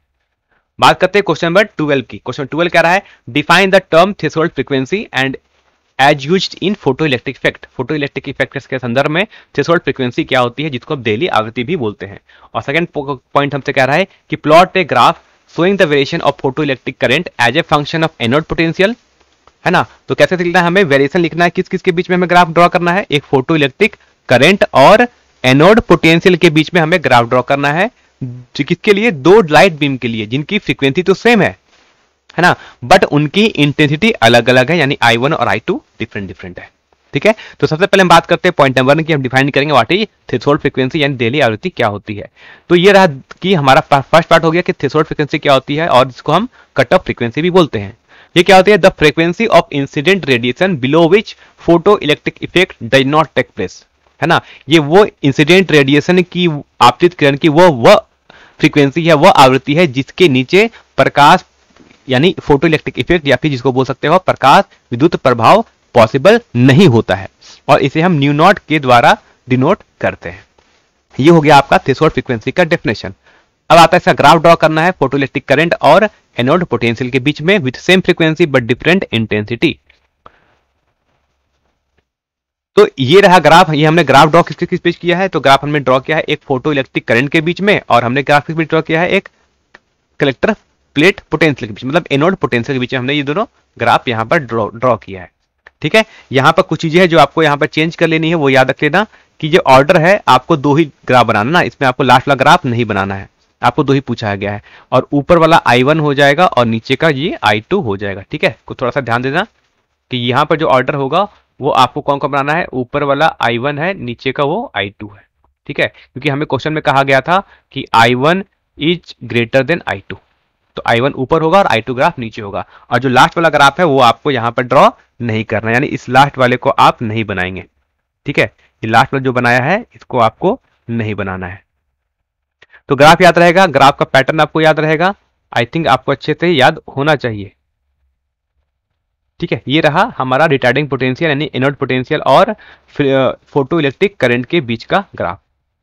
बात करते हैं क्वेश्चन नंबर ट्वेल्व की क्वेश्चन ट्वेल्व कह रहा है define the term threshold frequency and as use in photoelectric effect photoelectric effect के संदर्भ में थ्रेसोल्ड फ्रिक्वेंसी क्या होती है जिसको आप डेली आवृत्ति भी बोलते हैं और सेकेंड पॉइंट हमसे कह रहा है कि plot a graph showing the variation of photoelectric current as a function of anode potential है ना तो कैसे लिखना है हमें वेरिएशन लिखना है किस किस के बीच में हमें ग्राफ ड्रॉ करना है एक फोटो इलेक्ट्रिक करेंट और एनोड पोटेंशियल के बीच में हमें ग्राफ ड्रॉ करना है किसके लिए दो लाइट बीम के लिए जिनकी फ्रीक्वेंसी तो सेम है है ना बट उनकी इंटेंसिटी अलग अलग है यानी आई वन और आई टू डिफरेंट डिफरेंट है ठीक है तो सबसे पहले हम बात करते हैं पॉइंट नंबर की हम डिफाइन करेंगे वाट इज थ्रेसोल्ड फ्रिक्वेंसी यानी डेली आवृत्ति क्या होती है तो ये रहा कि हमारा फर्स्ट पार्ट हो गया कि थ्रेसोल्ड फ्रिक्वेंसी क्या होती है और इसको हम कट ऑफ फ्रिक्वेंसी भी बोलते हैं ये क्या होती है the frequency of incident radiation below which photoelectric effect does not take place है ना ये वो इंसिडेंट रेडिएशन की आपतित किरण की वो वह फ्रीक्वेंसी है वह आवृत्ति है जिसके नीचे प्रकाश यानी फोटो इलेक्ट्रिक इफेक्ट या फिर जिसको बोल सकते हो प्रकाश विद्युत प्रभाव पॉसिबल नहीं होता है और इसे हम न्यू नॉट के द्वारा डिनोट करते हैं ये हो गया आपका थ्रेसोल्ड फ्रीक्वेंसी का डेफिनेशन अब है इसका ग्राफ ड्रॉ करना है फोटो इलेक्ट्रिक करेंट और एनोड पोटेंशियल के बीच में with same frequency but different intensity तो ये रहा ग्राफ ये हमने ग्राफ ड्रॉ किस किस बीच किया है तो ग्राफ हमने ड्रॉ किया है एक फोटो इलेक्ट्रिक करंट के बीच में और हमने ग्राफ किस बीच ड्रॉ किया है एक कलेक्टर प्लेट पोटेंशियल के बीच मतलब एनोड पोटेंशियल के बीच हमने ये दोनों ग्राफ यहाँ पर ड्रॉ ड्रॉ किया है ठीक है यहाँ पर कुछ चीजें हैं जो आपको यहाँ पर चेंज कर लेनी है वो याद रख लेना कि जो ऑर्डर है आपको दो ही ग्राफ बनाना ना इसमें आपको लास्ट वाला ग्राफ नहीं बनाना है आपको दो ही पूछा गया है और ऊपर वाला आई वन हो जाएगा और नीचे का ये आई टू हो जाएगा ठीक है को थोड़ा सा ध्यान देना कि यहाँ पर जो ऑर्डर होगा वो आपको कौन कौन बनाना है ऊपर वाला आई वन है नीचे का वो आई टू है ठीक है क्योंकि हमें क्वेश्चन में कहा गया था कि I one is greater than I two तो आई वन ऊपर होगा और आई टू ग्राफ नीचे होगा और जो लास्ट वाला ग्राफ है वो आपको यहाँ पर ड्रॉ नहीं करना यानी इस लास्ट वाले को आप नहीं बनाएंगे ठीक है ये लास्ट वाला जो बनाया है इसको आपको नहीं बनाना है तो ग्राफ याद रहेगा ग्राफ का पैटर्न आपको याद रहेगा आई थिंक आपको अच्छे से याद होना चाहिए ठीक है ये रहा हमारा रिटार्डिंग पोटेंशियल यानी एनोड पोटेंशियल और फोटो इलेक्ट्रिक करंट के बीच का ग्राफ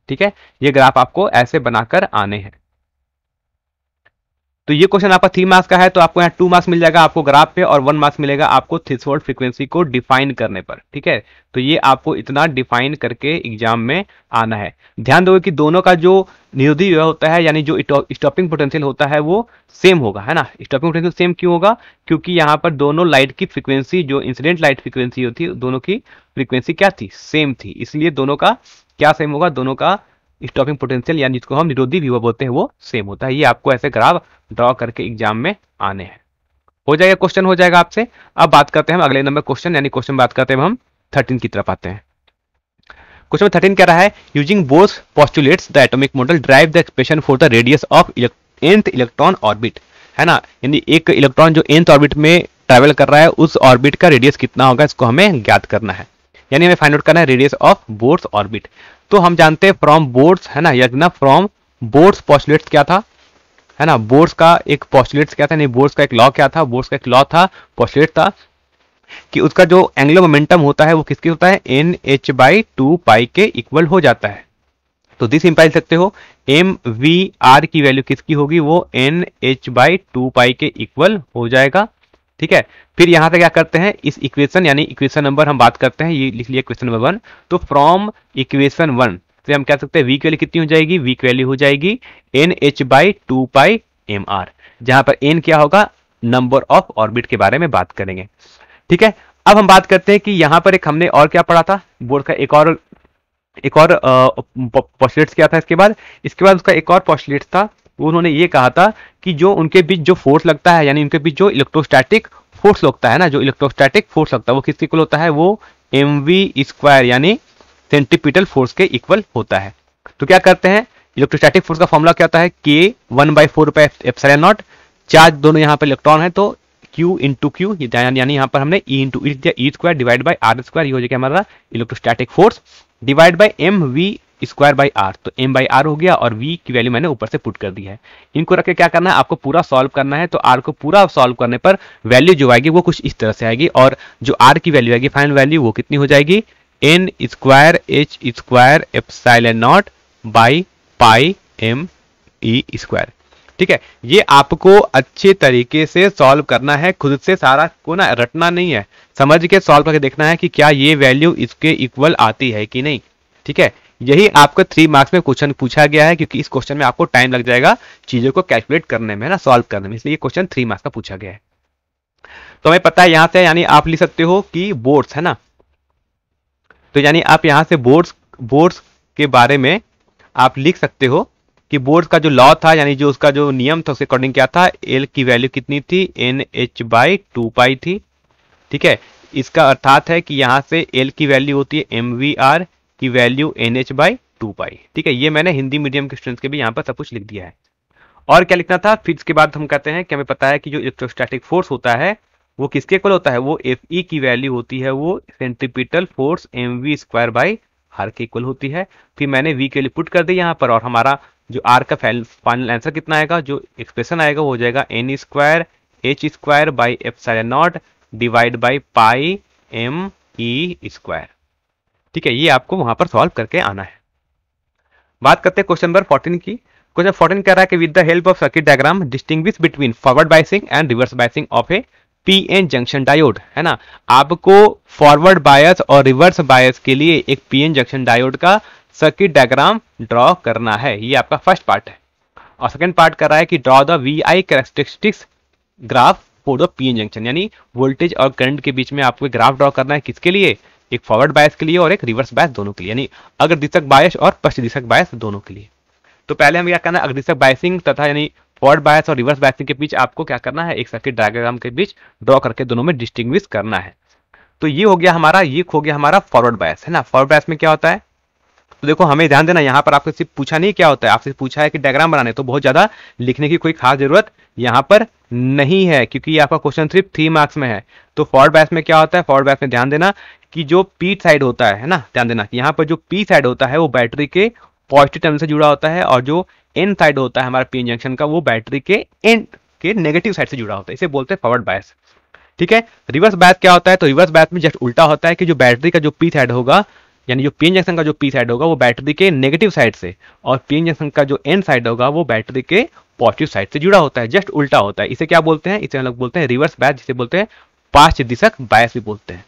ठीक है ये ग्राफ आपको ऐसे बनाकर आने हैं तो ये क्वेश्चन आपका थ्री मार्क्स का है तो आपको यहाँ टू मार्क्स मिल जाएगा आपको ग्राफ पे और वन मार्क्स मिलेगा आपको थिसवर्ड फ्रीक्वेंसी को डिफाइन करने पर ठीक है तो ये आपको इतना डिफाइन करके एग्जाम में आना है ध्यान दोगे कि दोनों का जो निरोधी व्यवहार होता है यानी जो स्टॉपिंग पोटेंशियल होता है वो सेम होगा है ना स्टॉपिंग पोटेंशियल सेम क्यों होगा क्योंकि यहाँ पर दोनों लाइट की फ्रिक्वेंसी जो इंसिडेंट लाइट फ्रिक्वेंसी होती है दोनों की फ्रिक्वेंसी क्या थी सेम थी इसलिए दोनों का क्या सेम होगा दोनों का स्टॉपिंग पोटेंशियल यानी जिसको हम निरोधी विभव बोलते हैं वो सेम होता है ये आपको ऐसे ग्राफ ड्रॉ करके एग्जाम में आने हैं हो जाएगा क्वेश्चन हो जाएगा आपसे अब बात करते हैं हम अगले नंबर क्वेश्चन यानी क्वेश्चन बात करते हैं हम थर्टीन की तरफ आते हैं क्वेश्चन थर्टीन कह रहा है using Bohr's postulates the atomic model derive the expression for the radius of nth electron orbit है ना यानी एक इलेक्ट्रॉन जो एंथ ऑर्बिट में ट्रेवल कर रहा है उस ऑर्बिट का रेडियस कितना होगा इसको हमें ज्ञात करना है यानी हमें फाइंड आउट करना है रेडियस ऑफ बोर्स ऑर्बिट तो हम जानते हैं फ्रॉम बोर्ड्स है ना यज्ञ फ्रॉम बोर्ड्स पॉस्टुलेट्स क्या था है ना बोर्ड्स का एक पॉस्टुलेट्स क्या था नहीं बोर्ड्स का एक लॉ क्या था बोर्ड्स का एक लॉ था पॉस्टुलेट था कि उसका जो एंग्लो मोमेंटम होता है वो किसके होता है n h by two pi के इक्वल हो जाता है तो दिस इम्पाई सकते हो एम वी आर की वैल्यू किसकी होगी वो n h by two pi के इक्वल हो जाएगा ठीक है फिर यहां से क्या करते हैं इस इक्वेशन यानी इक्वेशन नंबर हम बात करते हैं ये लिख लिया इक्वेशन नंबर वन तो फ्रॉम इक्वेशन वन तो हम कह सकते हैं वी वैल्यू कितनी हो जाएगी वी वैल्यू हो जाएगी n h by two pi m r जहां पर एन क्या होगा नंबर ऑफ ऑर्बिट के बारे में बात करेंगे ठीक है अब हम बात करते हैं कि यहां पर एक हमने और क्या पढ़ा था बोर्ड का एक और एक और पॉस्टलेट्स क्या था इसके बाद इसके बाद उसका एक और पॉस्टलेट्स था उन्होंने ये कहा था कि जो उनके बीच जो फोर्स लगता है यानी उनके बीच जो इलेक्ट्रोस्टैटिक फोर्स लगता है ना जो इलेक्ट्रोस्टैटिक फोर्स लगता है वो किसके इक्वल होता है वो एम वी स्क्वायर यानी सेंटिपिटल फोर्स के इक्वल होता है तो क्या करते हैं इलेक्ट्रोस्टैटिक फोर्स का फॉर्मूला क्या होता है के वन बाई फोर रुपए नॉट चार्ज दोनों यहाँ पर इलेक्ट्रॉन है तो क्यू इंटू क्यू यानी यहाँ पर हमने e into e square divide by r square ये हो जाएगा हमारा electrostatic force divide by m we square by r तो एम बाई आर हो गया और वी की वैल्यू मैंने ऊपर से पुट कर दी है इनको रख के क्या करना है आपको पूरा सॉल्व करना है तो आर को पूरा सॉल्व करने पर वैल्यू जो आएगी वो कुछ इस तरह से आएगी और जो आर की वैल्यू आएगी फाइनल वैल्यू वो कितनी हो जाएगी n square H square epsilon naught by pi M E square ठीक है ये आपको अच्छे तरीके से सॉल्व करना है खुद से सारा को ना रटना नहीं है समझ के सॉल्व करके देखना है कि क्या ये वैल्यू इसके इक्वल आती है कि नहीं ठीक है यही आपको थ्री मार्क्स में क्वेश्चन पूछा गया है क्योंकि इस क्वेश्चन में आपको टाइम लग जाएगा चीजों को कैलकुलेट करने में ना सॉल्व करने में इसलिए क्वेश्चन थ्री मार्क्स का पूछा गया है तो हमें पता है यहां से यानी आप लिख सकते हो कि बोर्ड्स है ना तो यानी आप यहां से बोर्ड्स बोर्ड्स के बारे में आप लिख सकते हो कि बोर्ड्स का जो लॉ था यानी जो उसका जो नियम था उसके अकॉर्डिंग क्या था एल की वैल्यू कितनी थी n h by two pi थी ठीक है इसका अर्थात है कि यहां से एल की वैल्यू होती है एम वी आर की value n h by two pi ठीक है ये मैंने हिंदी मीडियम के स्टूडेंट्स के भी यहाँ पर सब कुछ लिख दिया है और क्या लिखना था फिर इसके बाद हम कहते हैं कि हमें पता है कि जो इलेक्ट्रोस्टैटिक फोर्स होता है वो किसके इक्वल होता है वो एफ ई की वैल्यू होती है वो centripetal force M we square by हर के इक्वल होती है फिर मैंने वी के लिए पुट कर दिया यहाँ पर और हमारा जो आर का फाइनल आंसर कितना आएगा जो एक्सप्रेशन आएगा वो हो जाएगा N square H square by F side not divide by pi M E square ठीक है ये आपको वहां पर सॉल्व करके आना है बात करते हैं क्वेश्चन नंबर फोर्टीन की क्वेश्चन फोर्टीन कह रहा है कि with the help of circuit diagram distinguish between forward biasing and reverse biasing of a P N junction diode है ना आपको फॉरवर्ड बायस और रिवर्स बायस के लिए एक पी एन जंक्शन डायोड का सर्किट डायग्राम ड्रॉ करना है ये आपका फर्स्ट पार्ट है और सेकेंड पार्ट कर रहा है कि draw the V I characteristics graph for the P N junction यानी वोल्टेज और करंट के बीच में आपको ग्राफ ड्रॉ करना है किसके लिए एक फॉरवर्ड बायस के लिए और एक रिवर्स बायस दोनों के लिए यानी अग्र दिशक बायस और पश्चिम दिशक बायस दोनों के लिए तो पहले हमें क्या करना है अग्रदिशक बायसिंग तथा यानी फॉरवर्ड बायस और रिवर्स बायसिंग के बीच आपको क्या करना है एक सर्किट डायग्राम के बीच ड्रॉ करके दोनों में डिस्टिंग्विश करना है तो ये हो गया हमारा ये हो गया हमारा फॉरवर्ड बायस है ना फॉरवर्ड बायस में क्या होता है तो देखो हमें ध्यान देना यहाँ पर आपको सिर्फ पूछा नहीं क्या होता है आपसे पूछा है कि डायग्राम बनाने तो बहुत ज्यादा लिखने की कोई खास जरूरत यहाँ पर नहीं है क्योंकि ये आपका क्वेश्चन सिर्फ थ्री मार्क्स में है तो फॉर्ड बैस में क्या होता है फॉर्ड बैस में ध्यान देना कि जो पी साइड होता है ना ध्यान देना यहाँ पर जो पी साइड होता है वो बैटरी के पॉजिटिव टर्मिनल से जुड़ा होता है और जो एन साइड होता है हमारा पी जंक्शन का वो बैटरी के एन के नेगेटिव साइड से जुड़ा होता है इसे बोलते हैं फॉरवर्ड बैस ठीक है रिवर्स बैस क्या होता है तो रिवर्स बैस में जस्ट उल्टा होता है कि जो बैटरी का जो पी साइड होगा यानी जो पीएन जंक्शन का जो पी साइड होगा वो बैटरी के नेगेटिव साइड से और पीएन जंक्शन का जो एन साइड होगा वो बैटरी के पॉजिटिव साइड से जुड़ा होता है जस्ट उल्टा होता है इसे क्या बोलते हैं इसे हम लोग बोलते हैं रिवर्स बैस जिसे बोलते हैं पांच दिशक बायस भी बोलते हैं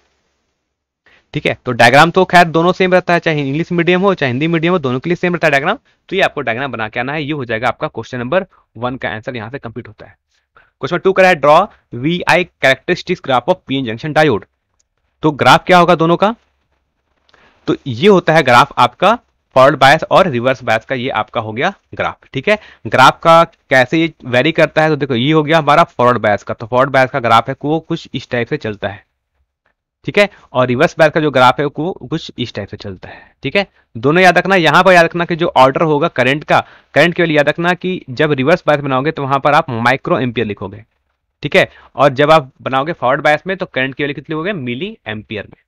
ठीक है तो डायग्राम तो खैर दोनों सेम रहता है चाहे इंग्लिश मीडियम हो चाहे हिंदी मीडियम हो दोनों के लिए सेम रहता है डायग्राम तो ये आपको डायग्राम बना के आना है ये हो जाएगा आपका क्वेश्चन नंबर वन का आंसर यहाँ से कंप्लीट होता है क्वेश्चन टू करा है draw V I characteristics graph of PN junction diode तो ग्राफ क्या होगा दोनों का तो ये होता है ग्राफ आपका फॉरवर्ड बायस और रिवर्स बायस का ये आपका हो गया ग्राफ ठीक है ग्राफ का कैसे ये वेरी करता है तो देखो ये हो गया हमारा फॉरवर्ड बायस का तो फॉरवर्ड बायस का ग्राफ है वो कुछ इस टाइप से चलता है ठीक है और रिवर्स बायस का जो ग्राफ है वो कुछ इस टाइप से चलता है ठीक है दोनों याद रखना यहाँ पर याद रखना कि जो ऑर्डर होगा करंट का करंट के लिए याद रखना कि जब रिवर्स बायस बनाओगे तो वहां पर आप माइक्रो एम्पियर लिखोगे ठीक है और जब आप बनाओगे फॉरवर्ड बायस में तो करंट लिए कितने लिखोगे मिली एम्पियर में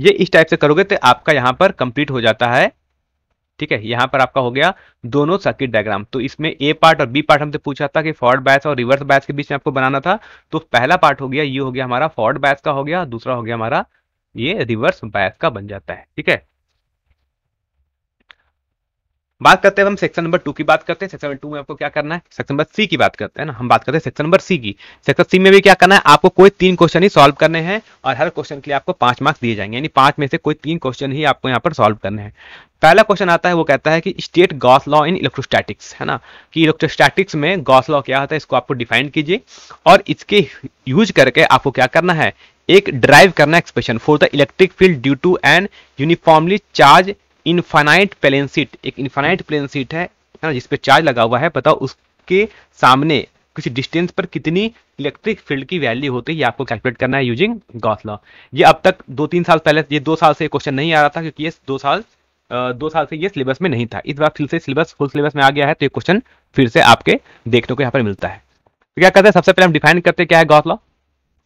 ये इस टाइप से करोगे तो आपका यहाँ पर कंप्लीट हो जाता है ठीक है यहाँ पर आपका हो गया दोनों सर्किट डायग्राम तो इसमें ए पार्ट और बी पार्ट हमसे पूछा था कि फॉर्ड बैच और रिवर्स बैच के बीच में आपको बनाना था तो पहला पार्ट हो गया ये हो गया हमारा फॉर्ड बैच का हो गया दूसरा हो गया हमारा ये रिवर्स बैच का बन जाता है ठीक है बात करते हैं हम सेक्शन नंबर टू की बात करते हैं सेक्शन नंबर टू में आपको क्या करना है सेक्शन नंबर सी की बात करते हैं ना हम बात करते हैं सेक्शन नंबर सी की सेक्शन सी में भी क्या करना है आपको कोई तीन क्वेश्चन ही सॉल्व करने हैं और हर क्वेश्चन के लिए आपको पांच मार्क्स दिए जाएंगे यानी पांच में से कोई तीन क्वेश्चन ही आपको यहाँ पर सॉल्व करने हैं पहला क्वेश्चन आता है वो कहता है कि state Gauss law in electrostatics है ना कि इलेक्ट्रोस्टैटिक्स में गॉस लॉ क्या होता है इसको आपको डिफाइन कीजिए और इसके यूज करके आपको क्या करना है एक ड्राइव करना expression for the electric field due to an uniformly charged infinite plane एक इनफाइनाइट प्लेन है ना जिसपे चार्ज लगा हुआ है बताओ उसके सामने किसी डिस्टेंस पर कितनी इलेक्ट्रिक फील्ड की वैल्यू होती है ये आपको कैलकुलेट करना है यूजिंग गॉस लॉ ये अब तक दो तीन साल पहले ये दो साल से क्वेश्चन नहीं आ रहा था क्योंकि ये दो साल दो साल से ये सिलेबस में नहीं था इस बार फिर से सिलेबस फुल सिलेबस में आ गया है तो ये क्वेश्चन फिर से आपके देखने को यहाँ पर मिलता है तो क्या कहते हैं सबसे पहले हम डिफाइन करते हैं क्या है गॉस लॉ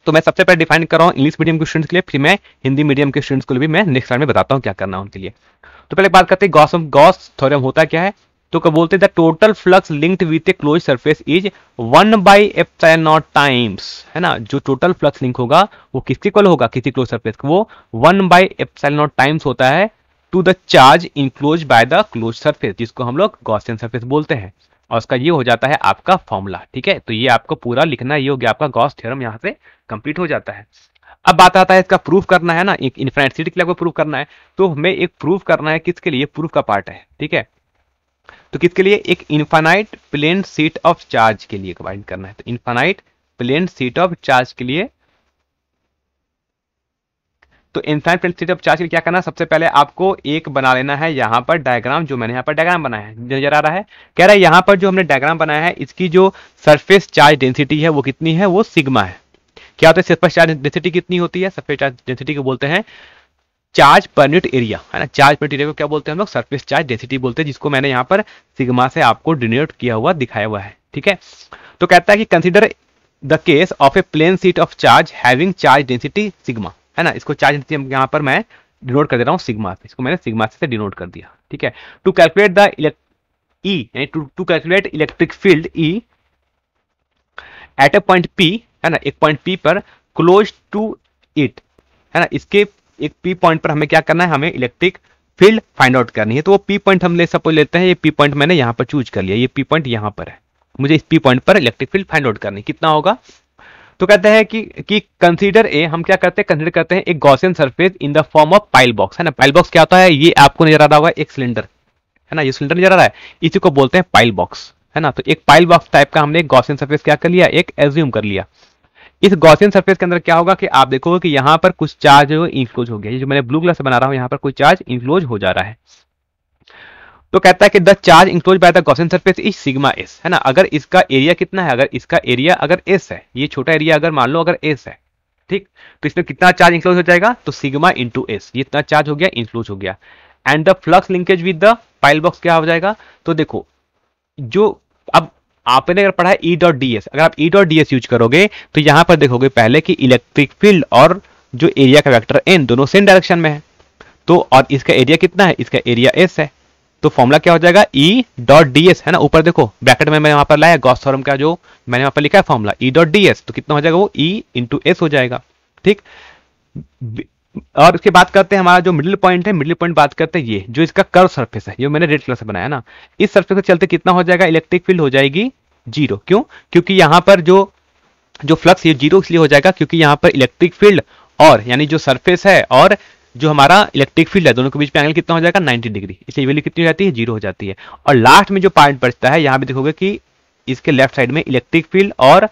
तो मैं सबसे पहले डिफाइन कर रहा हूँ इंग्लिश मीडियम के स्टूडेंट्स के लिए फिर मैं हिंदी मीडियम के स्टूडेंट्स को भी मैं नेक्स्ट टाइम में बताता हूँ क्या करना है उनके लिए तो पहले बात करते हैं गॉस गॉस थोरियम होता क्या है तो क्या बोलते हैं the total flux linked with a close surface is one by F not times है ना जो टोटल फ्लक्स लिंक होगा वो किसके इक्वल होगा किसी क्लोज सरफेस वो one by F not times होता है to the charge enclose by the close surface जिसको हम लोग गॉसियन सरफेस बोलते हैं और उसका ये हो जाता है आपका फॉर्मूला ठीक है तो ये आपको पूरा लिखना ये हो गया आपका गॉस थ्योरम यहाँ से कंप्लीट हो जाता है अब बात आता है इसका प्रूफ करना है ना एक इन्फिनाइट के लिए आपको प्रूफ करना है तो हमें एक प्रूफ करना है किसके लिए प्रूफ का पार्ट है ठीक है तो किसके लिए एक infinite plane sheet of charge के लिए कंबाइन करना है तो infinite plane sheet of charge के लिए तो इनसाइन फ्रेंड सीट ऑफ चार्ज क्या करना सबसे पहले आपको एक बना लेना है यहाँ पर डायग्राम जो मैंने यहाँ पर डायग्राम बनाया है नजर आ रहा है कह रहा है यहाँ पर जो हमने डायग्राम बनाया है इसकी जो सरफेस चार्ज डेंसिटी है वो कितनी है वो सिग्मा है क्या होता है सरफेस चार्ज डेंसिटी कितनी होती है सरफेस चार्ज डेंसिटी को बोलते हैं चार्ज पर यूनिट एरिया है ना चार्ज पर एरिया को क्या बोलते हैं हम लोग सरफेस चार्ज डेंसिटी बोलते हैं जिसको मैंने यहाँ पर सिग्मा से आपको डिनोट किया हुआ दिखाया हुआ है ठीक है तो कहता है कि consider the case of a plane sheet of charge having charge density sigma है ना इसको चार्ज इंटेंसिटी यहाँ पर मैं डिनोट कर दे रहा हूँ सिग्मा से इसको मैंने सिग्मा से डिनोट कर दिया ठीक है टू कैलकुलेट द ई यानी to calculate electric field E at a point P है ना एक पॉइंट पी पर क्लोज टू इट है ना इसके एक पी पॉइंट पर हमें क्या करना है हमें इलेक्ट्रिक फील्ड फाइंड आउट करनी है तो वो पी पॉइंट हम ले सपोज लेते हैं ये पी पॉइंट मैंने यहाँ पर चूज कर लिया ये पी पॉइंट यहाँ पर है मुझे इस पी पॉइंट पर इलेक्ट्रिक फील्ड फाइंड आउट करनी कितना होगा तो कहते हैं कि कंसीडर ए हम क्या करते हैं कंसीडर करते हैं एक Gaussian surface in the form of pillbox है ना पाइल बॉक्स क्या होता है ये आपको नजर आ रहा होगा एक सिलेंडर है ना ये सिलेंडर नजर आ रहा है इसी को बोलते हैं पाइल बॉक्स है ना तो एक पाइल बॉक्स टाइप का हमने एक गॉसियन सर्फेस क्या कर लिया एक एज्यूम कर लिया इस गॉसियन सरफेस के अंदर क्या होगा कि आप देखोगे कि यहाँ पर कुछ चार्ज इंक्लोज हो गया ये जो मैंने ब्लू कलर से बना रहा हूँ यहाँ पर कुछ चार्ज इन्फ्लोज हो जा रहा है तो कहता है कि the charge enclose by the Gaussian surface is sigma S है ना अगर इसका एरिया कितना है अगर इसका एरिया अगर एस है ये छोटा एरिया अगर मान लो अगर एस है ठीक तो इसमें कितना चार्ज इंक्लोज हो जाएगा तो सिग्मा इंटू एस ये इतना चार्ज हो गया इंक्लोज हो गया and the flux linkage with the pillbox क्या हो जाएगा तो देखो जो अब आपने अगर पढ़ा है ई डॉट डी एस अगर आप E dot D S use करोगे तो यहां पर देखोगे पहले कि इलेक्ट्रिक फील्ड और जो एरिया का वैक्टर एन दोनों सेम डायरेक्शन में है तो और इसका एरिया कितना है इसका एरिया एस है तो फॉर्मुला क्या हो जाएगा ई डॉट डी एस है ना ऊपर देखो ब्रैकेट में मैं वहां पर लाया गॉस थ्योरम का जो मैंने वहां पर लिखा है formula E dot D S तो कितना हो जाएगा वो ई इंटू एस हो जाएगा ठीक और इसके बात करते हैं हमारा जो मिडिल पॉइंट है मिडिल पॉइंट बात करते हैं ये जो इसका कर सर्फेस है ये मैंने रेड कलर से बनाया ना इस सर्फेस को चलते कितना हो जाएगा इलेक्ट्रिक फील्ड हो जाएगी जीरो क्यों क्योंकि यहां पर जो जो फ्लक्स ये जीरो इसलिए हो जाएगा क्योंकि यहां पर इलेक्ट्रिक फील्ड और यानी जो सरफेस है और जो हमारा इलेक्ट्रिक फील्ड है दोनों के बीच में एंगल कितना हो जाएगा 90 डिग्री इसलिए वैल्यू कितनी हो जाती है जीरो हो जाती है और लास्ट में जो पॉइंट बचता है यहाँ भी देखोगे कि इसके लेफ्ट साइड में इलेक्ट्रिक फील्ड और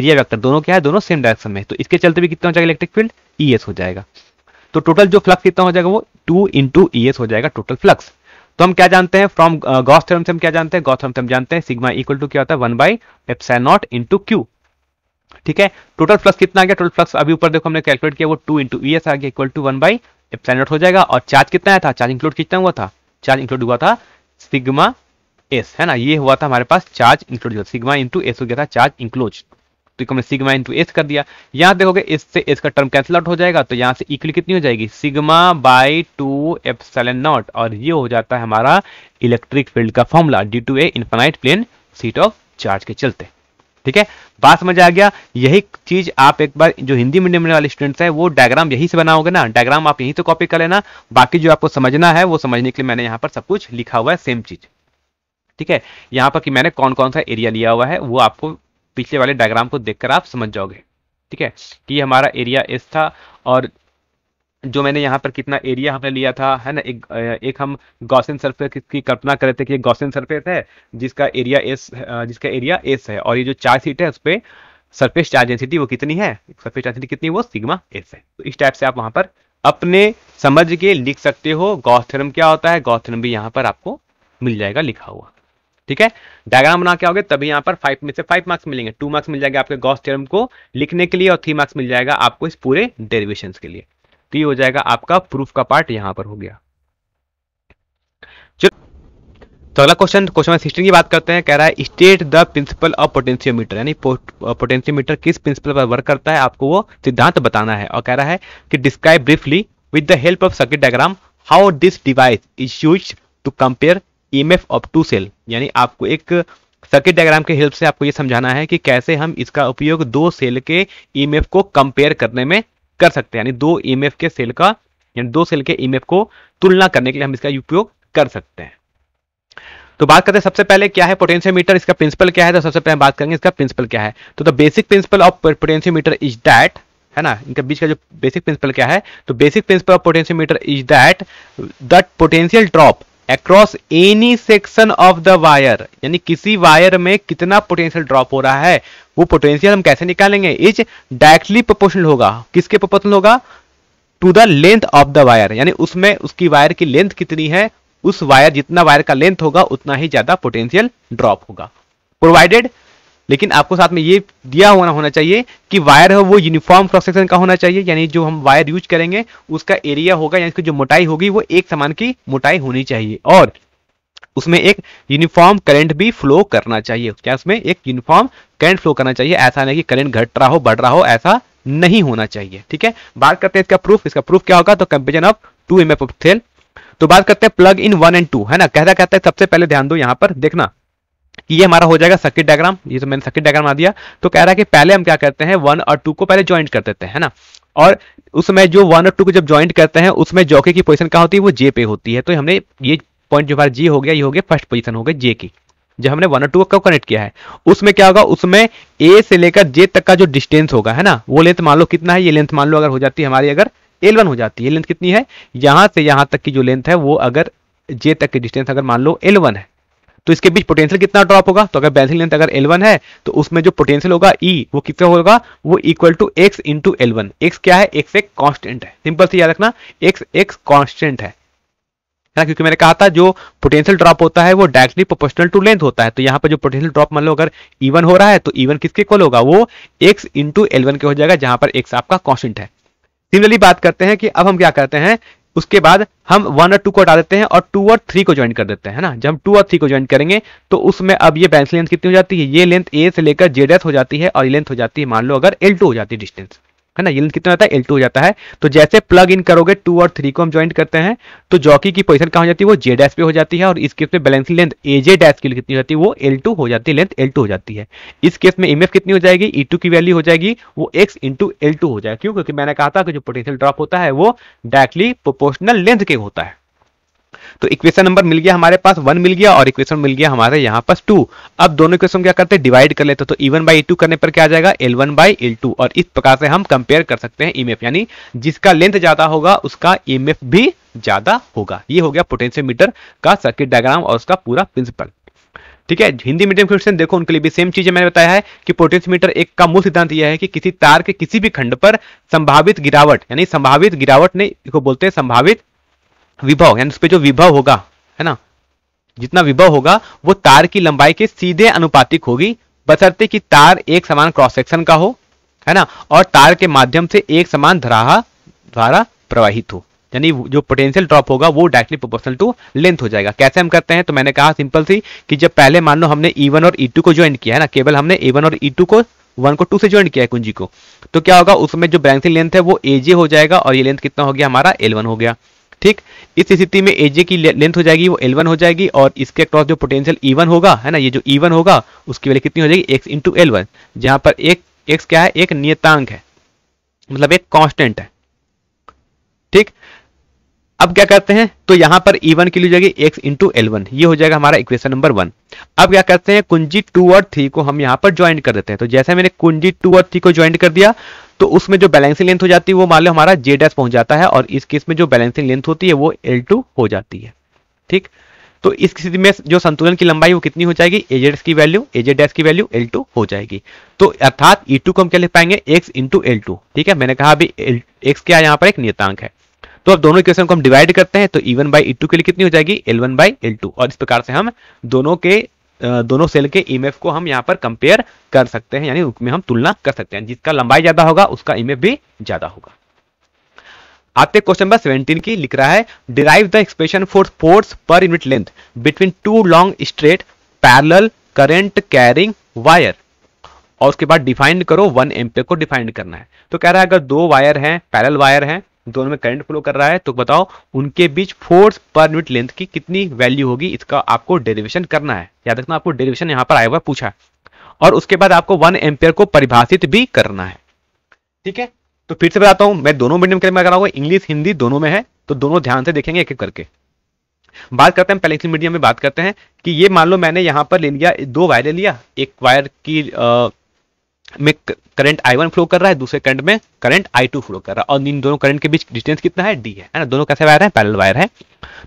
एरिया वैक्टर दोनों क्या है दोनों सेम डायरेक्शन में तो इसके चलते भी कितना हो जाएगा इलेक्ट्रिक फील्ड ई हो जाएगा तो टोटल जो फ्लक्स कितना हो जाएगा वो टू इंटू e हो जाएगा टोटल फ्लक्स तो हम क्या जानते हैं फ्रॉम गॉस थर्म से हम क्या जानते हैं गॉस थर्म से हम जानते हैं सिग्मा इक्वल टू क्या होता है one by epsilon not into Q ठीक है टोटल फ्लक्स कितना आ गया टोटल फ्लक्स अभी ऊपर देखो हमने कैलकुलेट किया वो टू इंटू ई एस आ गया equal to one by epsilon dot हो जाएगा और चार्ज कितना आया था चार्ज इंक्लूड कितना हुआ था चार्ज इंक्लूड हुआ था सिग्मा एस है ना ये हुआ था हमारे पास charge include sigma into S हो गया था चार्ज इंक्लोज तो हमने सिग्मा इंटू एस कर दिया यहां देखोगे एस से एस का टर्म कैंसिल आउट हो जाएगा तो यहां से इक्वल कितनी हो जाएगी sigma by two epsilon not और ये हो जाता है हमारा इलेक्ट्रिक फील्ड का formula due to a infinite plane sheet of charge के चलते ठीक है बात समझ आ गया यही चीज आप एक बार जो हिंदी मीडियम वाले स्टूडेंट्स हैं वो डायग्राम यही से बनाओगे ना डायग्राम आप यहीं से कॉपी कर लेना बाकी जो आपको समझना है वो समझने के लिए मैंने यहाँ पर सब कुछ लिखा हुआ है सेम चीज ठीक है यहाँ पर कि मैंने कौन कौन सा एरिया लिया हुआ है वो आपको पिछले वाले डायग्राम को देखकर आप समझ जाओगे ठीक है कि हमारा एरिया एस था और जो मैंने यहाँ पर कितना एरिया हमने लिया था है ना एक एक हम गॉसिन सरफेस की कल्पना कर रहे थे कि गॉसिन सरफेस है जिसका एरिया एस जिसका एरिया एस है और ये जो चार सीट है उस पर सरफेस चार्ज डेंसिटी वो कितनी है सरफेस चार्ज कितनी वो सिग्मा एस है तो इस टाइप से आप वहाँ पर अपने समझ के लिख सकते हो गौथरम क्या होता है गौथरम भी यहाँ पर आपको मिल जाएगा लिखा हुआ ठीक है डायग्राम बना के आओगे तभी यहाँ पर फाइव में से फाइव मार्क्स मिलेंगे टू मार्क्स मिल जाएगा आपके गॉस थ्योरम को लिखने के लिए और थ्री मार्क्स मिल जाएगा आपको इस पूरे डेरिवेशन के लिए तो ये हो जाएगा आपका प्रूफ का पार्ट यहां पर हो गया तो अगला क्वेश्चन क्वेश्चन नंबर सिक्सटीन की बात करते हैं कह रहा है state the principle of potentiometer यानी पोटेंशियोमीटर uh, किस प्रिंसिपल पर वर्क करता है आपको वो सिद्धांत बताना है और कह रहा है कि describe briefly with the help of circuit diagram how this device is use to compare E of two cell यानी आपको एक सर्किट डायग्राम के हेल्प से आपको ये समझाना है कि कैसे हम इसका उपयोग दो सेल के ई e को कंपेयर करने में कर सकते हैं यानी दो ई e के सेल का यानी दो सेल के ई e को तुलना करने के लिए हम इसका उपयोग कर सकते हैं तो बात करते हैं सबसे पहले क्या है पोटेंशियोमीटर इसका प्रिंसिपल क्या है तो सबसे पहले बात करेंगे इसका प्रिंसिपल क्या है तो the basic principle of potentiometer is that है ना इनके बीच का जो बेसिक प्रिंसिपल क्या है तो basic principle of potentiometer is that that potential drop across any section of the wire यानी किसी वायर में कितना पोटेंशियल ड्रॉप हो रहा है वो पोटेंशियल हम कैसे निकालेंगे इज डायरेक्टली प्रोपोर्शनल होगा किसके प्रोपोर्शनल होगा to the length of the wire यानी उसमें उसकी वायर की लेंथ कितनी है उस वायर जितना वायर का लेंथ होगा उतना ही ज्यादा पोटेंशियल ड्रॉप होगा प्रोवाइडेड लेकिन आपको साथ में ये दिया होना होना चाहिए कि वायर है वो यूनिफॉर्म क्रॉस सेक्शन का होना चाहिए यानी जो हम वायर यूज करेंगे उसका एरिया होगा यानी जो मोटाई होगी वो एक समान की मोटाई होनी चाहिए और उसमें एक यूनिफॉर्म करंट भी फ्लो करना चाहिए क्या उसमें एक यूनिफॉर्म करंट फ्लो करना चाहिए ऐसा नहीं कि करंट घट रहा हो बढ़ रहा हो ऐसा नहीं होना चाहिए ठीक है बात करते हैं इसका प्रूफ इसका प्रूफ क्या होगा तो comparison of two M F तो बात करते हैं plug in one and two है ना कहता कहता है सबसे पहले ध्यान दो यहां पर देखना ये हमारा हो जाएगा सर्किट डायग्राम ये तो मैंने सर्किट डायग्राम आ दिया तो कह रहा है कि पहले हम क्या करते हैं वन और टू को पहले ज्वाइंट कर देते हैं ना और उसमें जो वन और टू को जब ज्वाइंट करते हैं उसमें जॉके की पोजिशन कहाँ होती है वो जे पे होती है तो हमने ये पॉइंट जो हमारा जी हो गया ये हो गया फर्स्ट पोजिशन हो गई जे की जब हमने वन और टू को कनेक्ट किया है उसमें क्या होगा उसमें ए से लेकर जे तक का जो डिस्टेंस होगा है ना वो लेंथ मान लो कितना है ये लेंथ मान लो अगर हो जाती है हमारी अगर एल हो जाती है लेंथ कितनी है यहाँ से यहाँ तक की जो लेंथ है वो अगर जे तक की डिस्टेंस अगर मान लो एल है तो इसके बीच पोटेंशियल कितना ड्रॉप होगा तो अगर बेंसिल लेंथ अगर एल है तो उसमें जो पोटेंशियल होगा ई e, वो कितना होगा वो equal to X into L one X क्या है एक्स एक कॉन्स्टेंट है सिंपल से याद रखना एक्स एक्स कॉन्स्टेंट है ना क्योंकि मैंने कहा था जो पोटेंशियल ड्रॉप होता है वो डायरेक्टली प्रोपोर्शनल टू लेंथ होता है तो यहाँ पर जो पोटेंशियल ड्रॉप मान लो अगर इवन e हो रहा है तो इवन e किसके इक्वल होगा वो एक्स इंटू एल के हो जाएगा जहां पर एक्स आपका कॉन्स्टेंट है सिमिलरली बात करते हैं कि अब हम क्या करते हैं उसके बाद हम वन और टू को हटा देते हैं और टू और थ्री को ज्वाइन कर देते हैं ना जब हम टू और थ्री को ज्वाइन करेंगे तो उसमें अब ये पेंसिल लेंथ कितनी हो जाती है ये लेंथ ए से लेकर जेड एस हो जाती है और ये लेंथ हो जाती है मान लो अगर एल टू हो जाती है डिस्टेंस है ना कितना होता है एल टू हो जाता है तो जैसे प्लग इन करोगे टू और थ्री को हम ज्वाइन करते हैं तो जॉकी की पोजीशन कहाँ हो जाती है वो जे डैश पे हो जाती है और इस केस में balancing length A J dash की कितनी हो जाती है वो एल टू हो जाती है लेंथ एल टू हो जाती है इस केस में इमेफ कितनी हो जाएगी ई e टू की वैल्यू हो जाएगी वो एक्स इंटू एल टू हो जाएगा क्यों क्योंकि मैंने कहा था कि जो पोटेंशियल ड्रॉप होता है वो डायरेक्टली प्रोपोर्शनल लेंथ के होता है तो इक्वेशन नंबर मिल गया हमारे पास वन मिल गया और इक्वेशन मिल गया हमारे यहाँ पास टू अब दोनों इक्वेशन क्या करते हैं डिवाइड कर लेते तो इवन बाई टू करने पर क्या जाएगा L one by L two और इस प्रकार से हम कंपेयर कर सकते हैं ई e यानी जिसका लेंथ ज्यादा होगा उसका ई e भी ज्यादा होगा ये हो गया पोटेंशियोमीटर का सर्किट डायग्राम और उसका पूरा प्रिंसिपल ठीक है हिंदी मीडियम क्वेश्चन देखो उनके लिए भी सेम चीज मैंने बताया है कि पोटेंशियोमीटर एक का मूल सिद्धांत यह है कि किसी तार के किसी भी खंड पर संभावित गिरावट यानी संभावित गिरावट ने इसको बोलते हैं संभावित विभव यानी उस पर जो विभव होगा है ना जितना विभव होगा वो तार की लंबाई के सीधे अनुपातिक होगी बसरते कि तार एक समान क्रॉस सेक्शन का हो है ना और तार के माध्यम से एक समान धराहा द्वारा प्रवाहित हो यानी जो पोटेंशियल ड्रॉप होगा वो डायरेक्टली प्रोपोर्शनल टू लेंथ हो जाएगा कैसे हम करते हैं तो मैंने कहा सिंपल सी कि जब पहले मान लो हमने ई e और ई e को ज्वाइन किया है ना केवल हमने ए और ई e को वन को टू से ज्वाइन किया है कुंजी को तो क्या होगा उसमें जो ब्रांचिंग लेंथ है वो ए हो जाएगा और ये लेंथ कितना हो गया हमारा एल वन हो गया ठीक इस स्थिति में एजे की लेंथ हो जाएगी वो एल वन हो जाएगी और इसके अक्रॉस जो पोटेंशियल ई e होगा है ना ये जो ई e होगा उसकी वैल्यू कितनी हो जाएगी एक्स इंटू एल वन जहां पर एक एक्स क्या है एक नियतांक है मतलब एक कॉन्स्टेंट है ठीक अब क्या करते हैं तो यहां पर e1 की ली जाएगी एक्स इंटू एल वन ये हो जाएगा हमारा इक्वेशन नंबर वन अब क्या करते हैं कुंजी टू और थ्री को हम यहां पर ज्वाइन कर देते हैं तो जैसे मैंने कुंजी टू और थ्री को ज्वाइन कर दिया तो उसमें जो बैलेंसिंग लेंथ हो जाती है वो मान लो हमारा जे डैश पहुंच जाता है और इस केस में जो बैलेंसिंग लेंथ होती है वो एल टू हो जाती है ठीक तो इस स्थिति में जो संतुलन की लंबाई वो कितनी हो जाएगी एजेड की वैल्यू एजेड डैश की वैल्यू एल टू हो जाएगी तो अर्थात ई e टू को हम क्या लिख पाएंगे एक्स इंटू एल टू ठीक है मैंने कहा अभी एक्स क्या यहाँ पर एक नियतांक है तो अब दोनों इक्वेशन को हम डिवाइड करते हैं तो E one by E two के लिए कितनी हो जाएगी L one by L two और इस प्रकार से हम दोनों के दोनों सेल के ईएमएफ e को हम यहाँ पर कंपेयर कर सकते हैं यानी उसमें हम तुलना कर सकते हैं जिसका लंबाई ज्यादा होगा उसका ईएमएफ e भी ज्यादा होगा आते क्वेश्चन नंबर सेवेंटीन की लिख रहा है derive the expression for force per unit length between two long straight parallel current carrying wire और उसके बाद डिफाइंड करो वन एम्पे को डिफाइंड करना है तो कह रहा है अगर दो वायर हैं पैरल वायर हैं दोनों में करंट फ्लो कर रहा है तो बताओ उनके बीच फोर्स पर यूनिट लेंथ की कितनी वैल्यू होगी इसका आपको डेरिवेशन करना है याद रखना आपको डेरिवेशन यहाँ पर आया हुआ पूछा है और उसके बाद आपको वन एम्पेयर को परिभाषित भी करना है ठीक है तो फिर से बताता हूं मैं दोनों मीडियम के लिए कराऊंगा इंग्लिश हिंदी दोनों में है तो दोनों ध्यान से देखेंगे एक एक करके बात करते हैं पहले मीडियम में बात करते हैं कि ये मान लो मैंने यहां पर ले लिया दो वायर ले लिया एक वायर की आ, में करंट आई वन फ्लो कर रहा है दूसरे करंट में करंट आई टू फ्लो कर रहा है और इन दोनों करंट के बीच डिस्टेंस कितना है डी है ना दोनों कैसे वायर है पैरल वायर है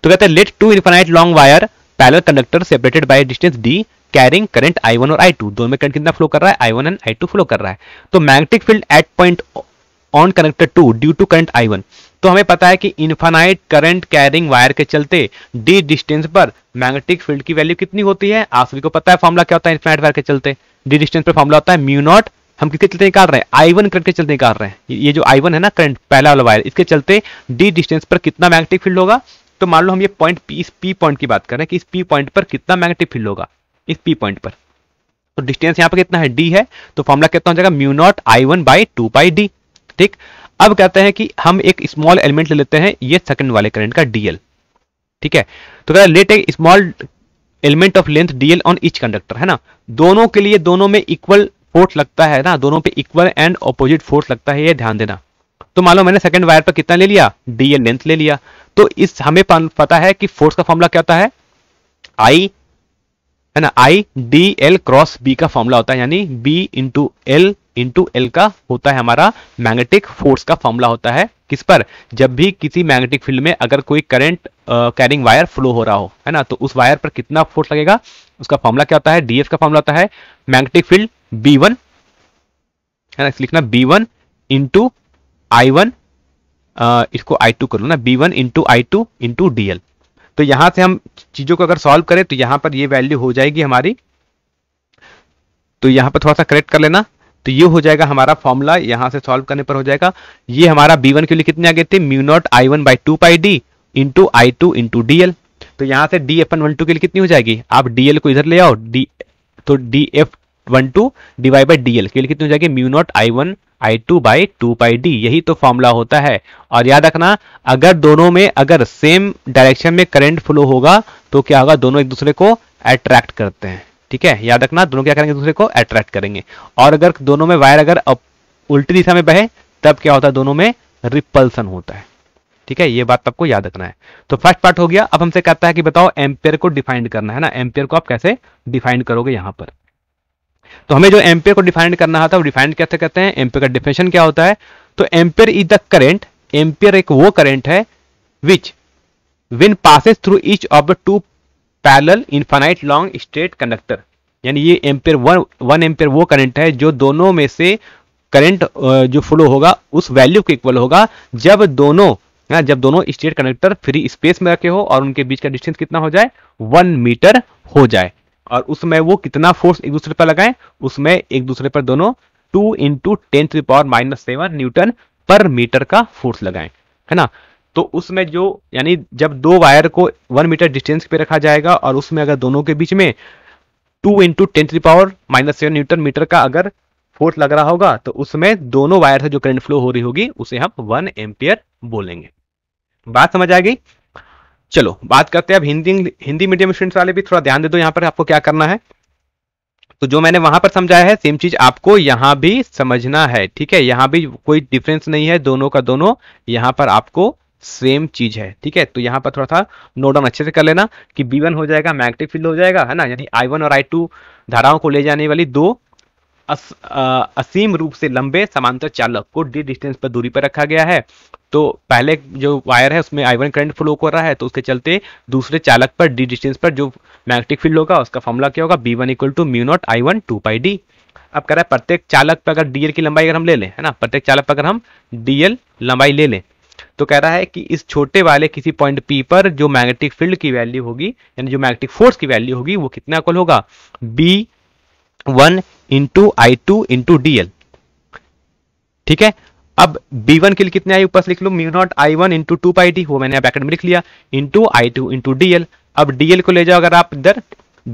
तो कहते हैं let two infinite long wire parallel conductor separated by distance D carrying current I one और आई टू दोनों में करंट कितना फ्लो कर रहा है I one and I two flow कर रहा है तो magnetic field at point on connector two due to current I one तो हमें पता है कि इन्फानाइट करंट कैरिंग वायर के चलते डी डिस्टेंस पर मैग्नेटिक फील्ड की वैल्यू कितनी होती है आप सभी को पता है फॉर्मुला क्या होता है इन्फानाइट वायर के चलते डी डिस्टेंस पर फॉर्मुला होता है म्यू नॉट हम किसके चलते निकाल रहे हैं आई वन करंट के चलते निकाल रहे हैं ये जो आई वन है ना करंट पहला वाला वायर इसके चलते डी डिस्टेंस पर कितना मैग्नेटिक फील्ड होगा तो मान लो हम ये पॉइंट पी इस पी पॉइंट की बात कर रहे हैं कि इस पी पॉइंट पर कितना मैग्नेटिक फील्ड होगा इस पी पॉइंट पर तो डिस्टेंस यहां पर कितना है डी है तो फॉर्मुला कितना हो जाएगा mu not I one by two by D ठीक अब कहते हैं कि हम एक स्मॉल एलिमेंट ले लेते हैं ये सेकंड वाले करंट का डीएल ठीक है तो कहते let a small element of length DL on each conductor है ना दोनों के लिए दोनों में इक्वल फोर्स लगता है ना दोनों पे इक्वल एंड ऑपोजिट फोर्स लगता है ये ध्यान देना तो मान लो मैंने सेकंड वायर पर कितना ले लिया डी एन लेंथ ले लिया तो इस हमें पता है कि फोर्स का फॉर्मूला क्या होता है आई है ना I D L cross B का फॉर्मूला होता है यानी B into L into L का होता है हमारा मैग्नेटिक फोर्स का फॉर्मूला होता है किस पर जब भी किसी मैग्नेटिक फील्ड में अगर कोई करंट कैरिंग वायर फ्लो हो रहा हो है ना तो उस वायर पर कितना फोर्स लगेगा उसका फॉर्मूला क्या होता है डीएफ का फॉर्मूला होता है मैग्नेटिक फील्ड बी वन है ना लिखना B one into I one इसको आई टू कर लो ना B one into I two into D L तो यहां से हम चीजों को अगर सॉल्व करें तो यहां पर ये वैल्यू हो जाएगी हमारी तो यहां पर थोड़ा सा करेक्ट कर लेना तो ये हो जाएगा हमारा फॉर्मूला यहां से सॉल्व करने पर हो जाएगा ये हमारा बी वन के लिए कितने आ गए थे mu not I one by two pi D into I two into D L तो यहां से डी एफ वन टू के लिए कितनी हो जाएगी आप डीएल को इधर ले आओ डी तो D F one two divide by DL L केवल कितनी हो जाएगी mu not I one I two by two by D यही तो फॉर्मूला होता है और याद रखना अगर दोनों में अगर सेम डायरेक्शन में करंट फ्लो होगा तो क्या होगा दोनों एक दूसरे को अट्रैक्ट करते हैं ठीक है याद रखना दोनों क्या करेंगे दूसरे को अट्रैक्ट करेंगे और अगर दोनों में वायर अगर उल्टी दिशा में बहे तब क्या होता है दोनों में रिपल्सन होता है ठीक है ये बात आपको याद रखना है तो फर्स्ट पार्ट हो गया अब हमसे कहता है कि बताओ एम्पेयर को डिफाइंड करना है ना एम्पेयर को आप कैसे डिफाइंड करोगे यहां पर तो हमें जो एम्पेयर को डिफाइंड करना था है वो कैसे कहते हैं एम्पेयर का डिफिनेशन क्या होता है तो ampere is the current ampere एक वो करेंट है which when passes through each of the two parallel infinite long straight conductor यानी ये एम्पेयर वन वन एम्पेयर वो करंट है जो दोनों में से करंट जो फ्लो होगा उस वैल्यू के इक्वल होगा जब दोनों ना जब दोनों स्ट्रेट कंडक्टर फ्री स्पेस में रखे हो और उनके बीच का डिस्टेंस कितना हो जाए वन मीटर हो जाए और उसमें वो कितना फोर्स एक दूसरे पर लगाए उसमें एक दूसरे पर दोनों two into ten power minus seven newton पर मीटर का फोर्स लगाए है ना तो उसमें जो यानी जब दो वायर को वन मीटर डिस्टेंस पे रखा जाएगा और उसमें अगर दोनों के बीच में two into ten power minus seven newton metre का अगर फोर्स लग रहा होगा तो उसमें दोनों वायर से जो करंट फ्लो हो रही होगी उसे हम वन एम्पियर बोलेंगे बात समझ आ गई चलो बात करते हैं अब हिंदी हिंदी मीडियम स्टूडेंट्स वाले भी थोड़ा ध्यान दे दो यहां पर आपको क्या करना है तो जो मैंने वहां पर समझाया है सेम चीज आपको यहां भी समझना है ठीक है यहां भी कोई डिफरेंस नहीं है दोनों का दोनों यहाँ पर आपको सेम चीज है ठीक है तो यहां पर थोड़ा सा नोट डाउन अच्छे से कर लेना कि बी वन हो जाएगा मैग्नेटिक फील्ड हो जाएगा है ना यानी आई वन और आई टू धाराओं को ले जाने वाली दो अस, आ, असीम रूप से लंबे समांतर चालक को डी डिस्टेंस पर दूरी पर रखा गया है तो पहले जो वायर है उसमें आई वन करंट फ्लो कर रहा है तो उसके चलते दूसरे चालक पर डी डिस्टेंस पर जो मैग्नेटिक फील्ड होगा उसका फॉर्मूला क्या होगा B one equal to mu not I one two pi D अब कह रहा है प्रत्येक चालक पर अगर डीएल की लंबाई अगर हम ले लें है ना प्रत्येक चालक पर अगर हम डीएल लंबाई ले लें तो कह रहा है कि इस छोटे वाले किसी पॉइंट पी पर जो मैग्नेटिक फील्ड की वैल्यू होगी यानी जो मैग्नेटिक फोर्स की वैल्यू होगी वो कितना कुल होगा B one into I two into DL ठीक है अब b1 वन के लिए कितने आई ऊपर लिख लो mu not I one into two pi D वो मैंने ब्रैकेट में लिख लिया into I two into D L अब डी एल को ले जाओ अगर आप इधर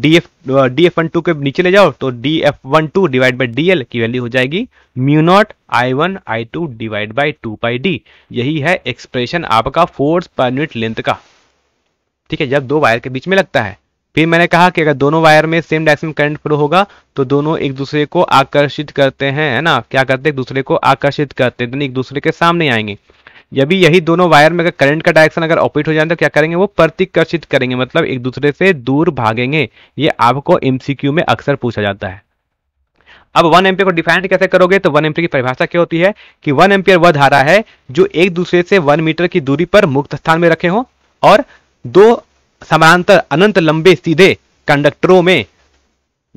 D F D F one two के नीचे ले जाओ तो D F one two divide by D L की वैल्यू हो जाएगी mu not I one I two divide by two pi D यही है एक्सप्रेशन आपका फोर्स पर यूनिट लेंथ का ठीक है जब दो वायर के बीच में लगता है फिर मैंने कहा कि अगर दोनों वायर में सेम डायरेक्शन करंट फ्लो होगा तो दोनों एक दूसरे को आकर्षित करते हैं है ना क्या करते हैं एक दूसरे को आकर्षित करते हैं एक दूसरे के सामने आएंगे यदि यही दोनों वायर में अगर करंट का डायरेक्शन अगर ऑपोजिट हो जाए तो क्या करेंगे वो प्रतिकर्षित करेंगे मतलब एक दूसरे से दूर भागेंगे ये आपको एमसीक्यू में अक्सर पूछा जाता है अब वन एम्पियर को डिफाइन कैसे करोगे तो वन एम्पियर की परिभाषा क्या होती है कि वन एम्पियर वह धारा है जो एक दूसरे से वन मीटर की दूरी पर मुक्त स्थान में रखे हो और दो समानांतर अनंत लंबे सीधे कंडक्टरों में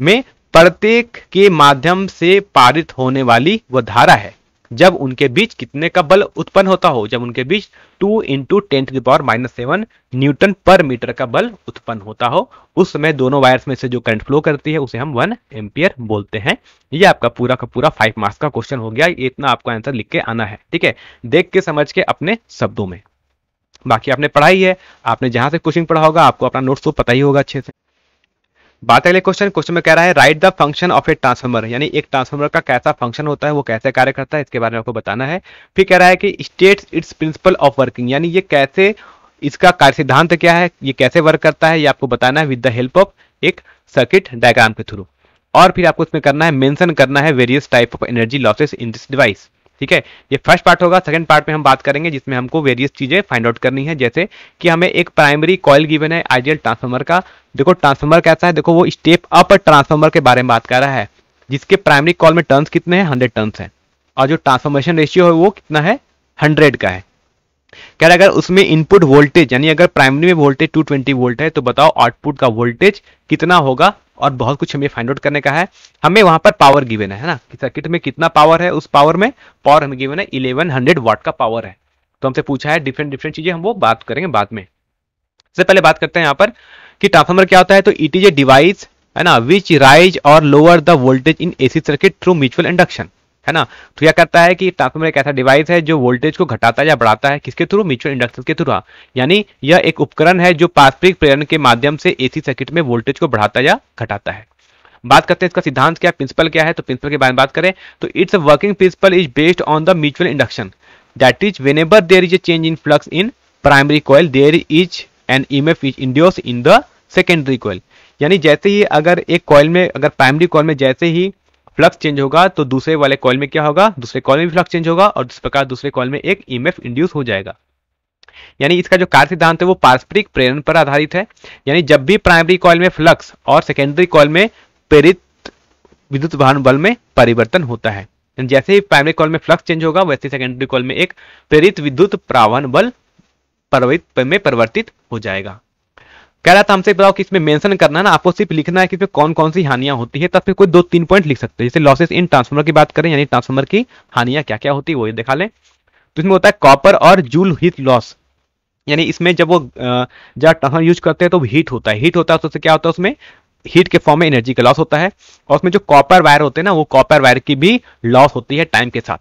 में प्रत्येक के माध्यम से पारित होने वाली वह धारा है जब उनके बीच कितने का बल उत्पन्न होता हो जब उनके बीच 2 into ten to the power minus seven newton पर मीटर का बल उत्पन्न होता हो उस समय दोनों वायर्स में से जो करंट फ्लो करती है उसे हम वन एम्पियर बोलते हैं ये आपका पूरा का पूरा फाइव मार्क्स का क्वेश्चन हो गया इतना आपको आंसर लिख के आना है ठीक है देख के समझ के अपने शब्दों में बाकी आपने पढ़ाई है आपने जहां से क्वेश्चन पढ़ा होगा आपको अपना नोट्स तो पता ही होगा अच्छे से बात अगले क्वेश्चन क्वेश्चन में कह रहा है write the function of a transformer यानी एक ट्रांसफॉर्मर का कैसा फंक्शन होता है वो कैसे कार्य करता है इसके बारे में आपको बताना है फिर कह रहा है कि state its principle of working यानी ये कैसे इसका कार्य सिद्धांत क्या है ये कैसे वर्क करता है ये आपको बताना है विद द हेल्प ऑफ एक सर्किट डायग्राम के थ्रू और फिर आपको इसमें करना है मेंशन करना है various type of energy losses in this device ठीक है ये फर्स्ट पार्ट होगा सेकंड पार्ट में हम बात करेंगे जिसमें हमको वेरियस चीजें फाइंड आउट करनी है जैसे कि हमें एक प्राइमरी कॉयल गिवन है आइडियल ट्रांसफॉर्मर का देखो ट्रांसफॉर्मर कैसा है देखो वो स्टेप अप ट्रांसफॉर्मर के बारे में बात कर रहा है जिसके प्राइमरी कॉल में टर्न्स कितने हैं हंड्रेड टर्न्स है और जो ट्रांसफॉर्मेशन रेशियो है वो कितना है हंड्रेड का है कह रहा अगर उसमें इनपुट वोल्टेज यानी अगर प्राइमरी में वोल्टेज 220 वोल्ट है तो बताओ आउटपुट का वोल्टेज कितना होगा और बहुत कुछ हमें फाइंड आउट करने का है हमें वहां पर पावर गिवन है ना सर्किट में कितना पावर है उस पावर में पावर हमें गिवन है इलेवन हंड्रेड वाट का पावर है तो हमसे पूछा है डिफरेंट डिफरेंट चीजें हम वो बात करेंगे बाद में सबसे पहले बात करते हैं यहाँ पर कि ट्रांसफार्मर क्या होता है तो इट इज ए डिवाइस है ना विच राइज और lower the voltage in AC circuit through mutual induction है ना तो यह करता है कि ट्रांसफॉर्मर एक ऐसा डिवाइस है जो वोल्टेज को घटाता या बढ़ाता है किसके थ्रू म्यूचुअल इंडक्शन के थ्रू हाँ। यानी यह एक उपकरण है जो पारस्परिक प्रेरण के माध्यम से एसी सर्किट में वोल्टेज को बढ़ाता या घटाता है बात करते हैं इसका सिद्धांत क्या प्रिंसिपल क्या है तो प्रिंसिपल के बारे में बात करें तो its working principle is based on the mutual induction that is whenever there is a change in flux in primary coil there is an E F is induced in the secondary coil यानी जैसे ही अगर एक coil में अगर primary coil में जैसे ही flux change होगा तो दूसरे वाले कॉल में क्या होगा दूसरे कॉल में फ्लक्स चेंज होगा और इस प्रकार दूसरे कॉल में एक ईएमएफ e इंड्यूस हो जाएगा यानी इसका जो कार्य सिद्धांत है वो पारस्परिक प्रेरण पर आधारित है यानी जब भी प्राइमरी कॉल में फ्लक्स और सेकेंडरी कॉल में प्रेरित विद्युत वाहन बल में परिवर्तन होता है जैसे ही प्राइमरी कॉल में फ्लक्स चेंज होगा वैसे सेकेंडरी कॉल में एक प्रेरित विद्युत प्रावहन बल में परिवर्तित हो जाएगा कह रहा था हमसे बताओ कि इसमें मेंशन करना ना आपको सिर्फ लिखना है कि इसमें कौन कौन सी हानियां होती है तब फिर कोई दो तीन पॉइंट लिख सकते हैं जैसे लॉसेस इन ट्रांसफॉर्मर की बात करें यानी ट्रांसफॉर्मर की हानियां क्या क्या होती है वो दिखा लें तो इसमें होता है कॉपर और जूल हीट लॉस यानी इसमें जब वो जब ट्रांसफार्मर यूज करते हैं तो हीट होता है हीट होता है तो उससे क्या होता है उसमें हीट के फॉर्म में एनर्जी का लॉस होता है और उसमें जो कॉपर वायर होते हैं ना वो कॉपर वायर की भी लॉस होती है टाइम के साथ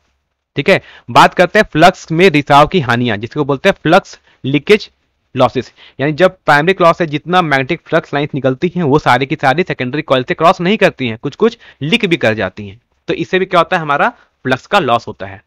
ठीक है बात करते हैं फ्लक्स में रिसाव की हानियां जिसको बोलते हैं फ्लक्स लीकेज लॉसेस यानी जब प्राइमरी क्लॉस से जितना मैग्नेटिक फ्लक्स लाइन्स निकलती हैं वो सारी की सारी सेकेंडरी कॉल से क्रॉस नहीं करती हैं कुछ कुछ लिक भी कर जाती हैं तो इससे भी क्या होता है हमारा फ्लक्स का लॉस होता है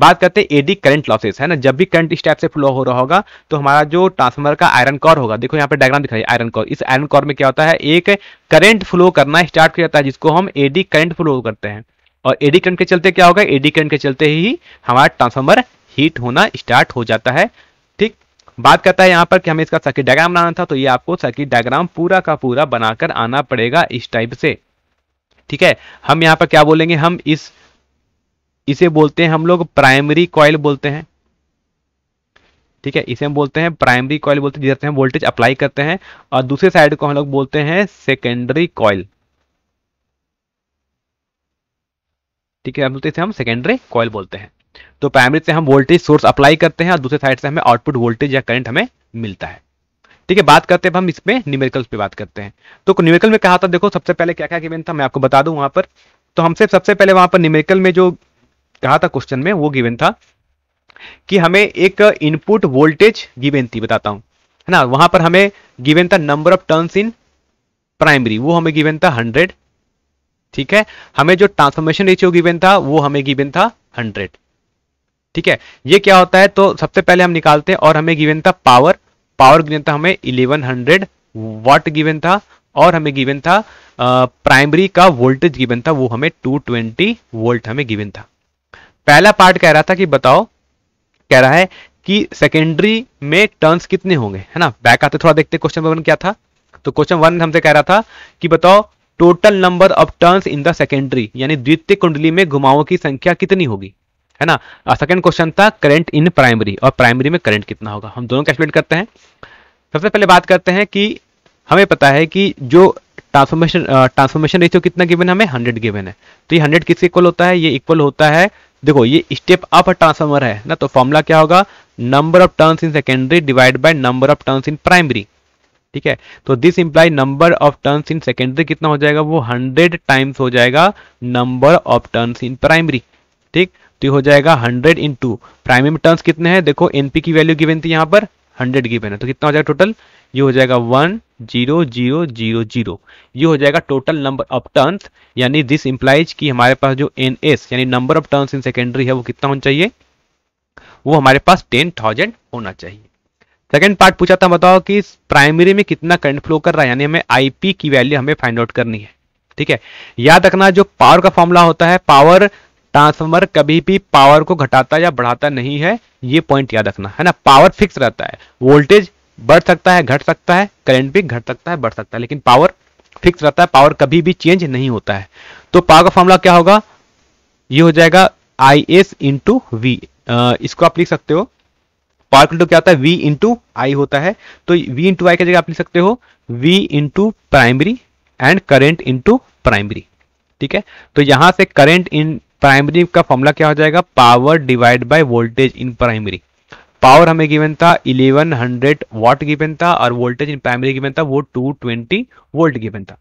बात करते हैं एडी करंट लॉसेस है ना जब भी करंट इस टाइप से फ्लो हो रहा होगा तो हमारा जो ट्रांसफार्मर का आयरन कॉर होगा देखो यहाँ पे डायग्राम दिखाई आयरन कॉर इस आयरन कॉर में क्या होता है एक करंट फ्लो करना स्टार्ट किया जाता है जिसको हम एडी करंट फ्लो करते हैं और एडी करंट के चलते क्या होगा एडी करंट के चलते ही हमारा ट्रांसफार्मर हीट होना स्टार्ट हो जाता है बात करता है यहाँ पर कि हमें इसका सर्किट डायग्राम बनाना था तो ये आपको सर्किट डायग्राम पूरा का पूरा बनाकर आना पड़ेगा इस टाइप से ठीक है हम यहाँ पर क्या बोलेंगे हम इस इसे बोलते हैं हम लोग प्राइमरी कॉयल बोलते हैं ठीक है इसे हम बोलते हैं प्राइमरी कॉयल बोलते हैं जिससे हम वोल्टेज अप्लाई करते हैं और दूसरे साइड को हम लोग बोलते हैं सेकेंडरी कॉयल ठीक है हम बोलते हैं हम सेकेंडरी कॉयल बोलते हैं तो प्राइमरी से हम वोल्टेज सोर्स अप्लाई करते हैं और दूसरे साइड से हमें आउटपुट वोल्टेज या करंट हमें मिलता है ठीक है बात करते हैं हम इसमें न्यूमेरिकल पे बात करते हैं तो न्यूमेरिकल में कहा था देखो सबसे पहले क्या क्या गिवेन था मैं आपको बता दू वहां पर तो हमसे सबसे पहले वहां पर न्यूमेरिकल में जो कहा था क्वेश्चन में वो गिवेन था कि हमें एक इनपुट वोल्टेज गिवेन थी बताता हूं है ना वहां पर हमें गिवेन था number of turns in primary वो हमें गिवेन था हंड्रेड ठीक है हमें जो ट्रांसफॉर्मेशन रेशियो गिवेन था वो हमें गिवेन था हंड्रेड ठीक है ये क्या होता है तो सबसे पहले हम निकालते हैं और हमें गिवन था पावर पावर गिवन था हमें इलेवन हंड्रेड वॉट गिवन था और हमें गिवन था प्राइमरी का वोल्टेज गिवन था वो हमें टू ट्वेंटी वोल्ट हमें गिवन था पहला पार्ट कह रहा था कि बताओ कह रहा है कि सेकेंडरी में टर्न्स कितने होंगे है ना बैक आते थोड़ा देखते क्वेश्चन वन क्या था तो क्वेश्चन वन हमसे कह रहा था कि बताओ total number of turns in the secondary यानी द्वितीय कुंडली में घुमावों की संख्या कितनी होगी है ना सेकेंड क्वेश्चन था करंट इन प्राइमरी और प्राइमरी में करंट कितना होगा हम दोनों कैलकुलेट करते हैं सबसे पहले बात करते हैं कि हमें पता है कि जो ट्रांसफॉर्मेशन ट्रांसफॉर्मेशन रेशियो कितना गिवन हमें हंड्रेड गिवन है तो ये हंड्रेड किसके इक्वल होता है ये इक्वल होता है देखो ये स्टेप अप ट्रांसफॉर्मर है ना तो फॉर्मूला क्या होगा number of turns in secondary divide by number of turns in primary ठीक है तो this imply number of turns in secondary कितना हो जाएगा वो हंड्रेड टाइम्स हो जाएगा number of turns in primary ठीक तो ये हो जाएगा हंड्रेड इन टू प्राइमरी में टर्म्स कितने हैं देखो एनपी की वैल्यू गिवन थी यहाँ पर हंड्रेड गिवन है तो कितना हो जाएगा टोटल ये हो जाएगा one zero zero zero zero ये हो जाएगा टोटल नंबर ऑफ टर्न्स यानी दिस इंप्लाइज कि हमारे पास जो एन एस यानी number of turns in secondary है वो कितना होना चाहिए वो हमारे पास टेन थाउजेंड होना चाहिए सेकेंड पार्ट पूछा था बताओ कि प्राइमरी में कितना करंट फ्लो कर रहा है यानी हमें आईपी की वैल्यू हमें फाइंड आउट करनी है ठीक है याद रखना जो पावर का फॉर्मूला होता है पावर ट्रांसफार्मर कभी भी पावर को घटाता या बढ़ाता नहीं है ये पॉइंट याद रखना है ना पावर फिक्स रहता है वोल्टेज बढ़ सकता है घट सकता है करंट भी घट सकता है बढ़ सकता है लेकिन पावर फिक्स रहता है पावर कभी भी चेंज नहीं होता है तो पावर का फॉर्मूला क्या होगा ये हो जाएगा आई एस इंटू वी इसको आप लिख सकते हो पावर इंटू क्या होता है वी इंटू आई होता है तो वी इंटू आई की जगह आप लिख सकते हो V into primary and current into primary ठीक है तो यहां से करेंट इन प्राइमरी का फॉर्मूला क्या हो जाएगा power divide by voltage in primary power हमें गिवन था 1100 वॉट गिवन था और वोल्टेज इन प्राइमरी गिवन था वो 220 वोल्ट गिवन था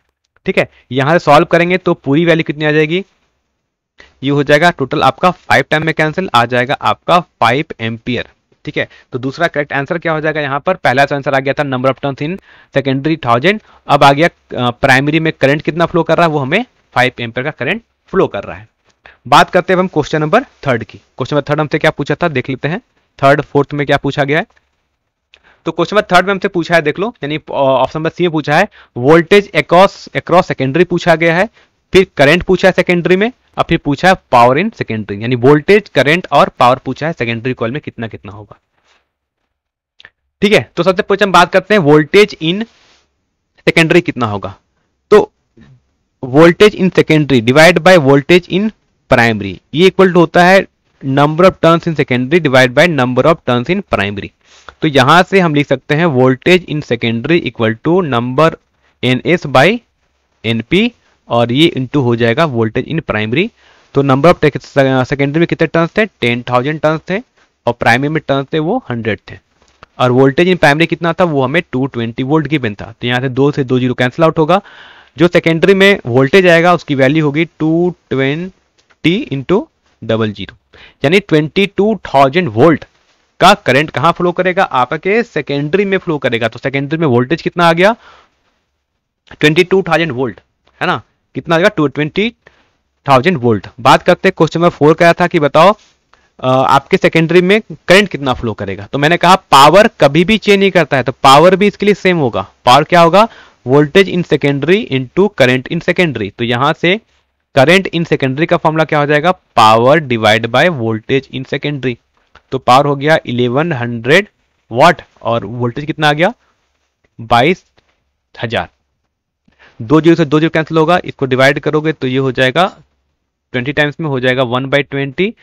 ठीक है यहां से सॉल्व करेंगे तो पूरी वैल्यू कितनी आ जाएगी ये हो जाएगा टोटल आपका फाइव टाइम में कैंसिल आ जाएगा आपका फाइव एम्पियर ठीक है तो दूसरा करेक्ट आंसर क्या हो जाएगा यहाँ पर पहला तो आंसर आ गया था number of turns in secondary thousand अब आ गया प्राइमरी में करंट कितना फ्लो कर रहा है वो हमें फाइव एम्पियर का करंट फ्लो कर रहा है बात करते हैं हम क्वेश्चन नंबर थर्ड की क्वेश्चन नंबर थर्ड हमसे क्या पूछा था देख लेते हैं थर्ड फोर्थ में क्या पूछा गया है तो क्वेश्चन नंबर थर्ड में हमसे पूछा है देख लो यानी ऑप्शन नंबर सी में पूछा है वोल्टेज अक्रॉस सेकेंडरी पूछा गया है फिर करंट पूछा है सेकेंडरी में और फिर पूछा है पावर इन सेकेंडरी यानी वोल्टेज करंट और पावर पूछा है सेकेंडरी कॉल में कितना कितना होगा ठीक है तो सबसे पहले हम बात करते हैं वोल्टेज इन सेकेंडरी कितना होगा तो voltage in secondary divide by voltage in primary ये इक्वल टू होता है number of turns in secondary divide by number of turns in primary तो यहां से हम लिख सकते हैं voltage in secondary equal to number N S by N P और ये इंटू हो जाएगा वोल्टेज इन प्राइमरी तो नंबर ऑफ सेकेंडरी में कितने टर्न्स थे टेन थाउजेंड टर्न्स थे और प्राइमरी में टर्न्स थे वो हंड्रेड थे और वोल्टेज इन प्राइमरी कितना था वो हमें टू ट्वेंटी वोल्ट गिवन था तो यहाँ से दो से दो जीरो कैंसिल आउट होगा जो सेकेंडरी में वोल्टेज आएगा उसकी वैल्यू होगी two twenty into double zero यानी ट्वेंटी टू थाउजेंड वोल्ट का करंट कहां फ्लो करेगा आपके सेकेंडरी में फ्लो करेगा तो सेकेंडरी में वोल्टेज कितना आ गया ट्वेंटी टू थाउजेंड वोल्ट है ना कितना आ गया टू ट्वेंटी थाउजेंड वोल्ट बात करते हैं क्वेश्चन नंबर फोर का था कि बताओ आपके सेकेंडरी में करंट कितना फ्लो करेगा तो मैंने कहा पावर कभी भी चेंज नहीं करता है तो पावर भी इसके लिए सेम होगा पावर क्या होगा voltage in secondary into current in secondary तो यहां से करेंट इन सेकेंडरी का फॉर्मूला क्या हो जाएगा power divide by voltage in secondary तो पावर हो गया 1100 वॉट और वोल्टेज कितना आ गया बाईस हजार दो जीरो से दो जीरो कैंसिल होगा इसको डिवाइड करोगे तो ये हो जाएगा ट्वेंटी टाइम्स में हो जाएगा one by twenty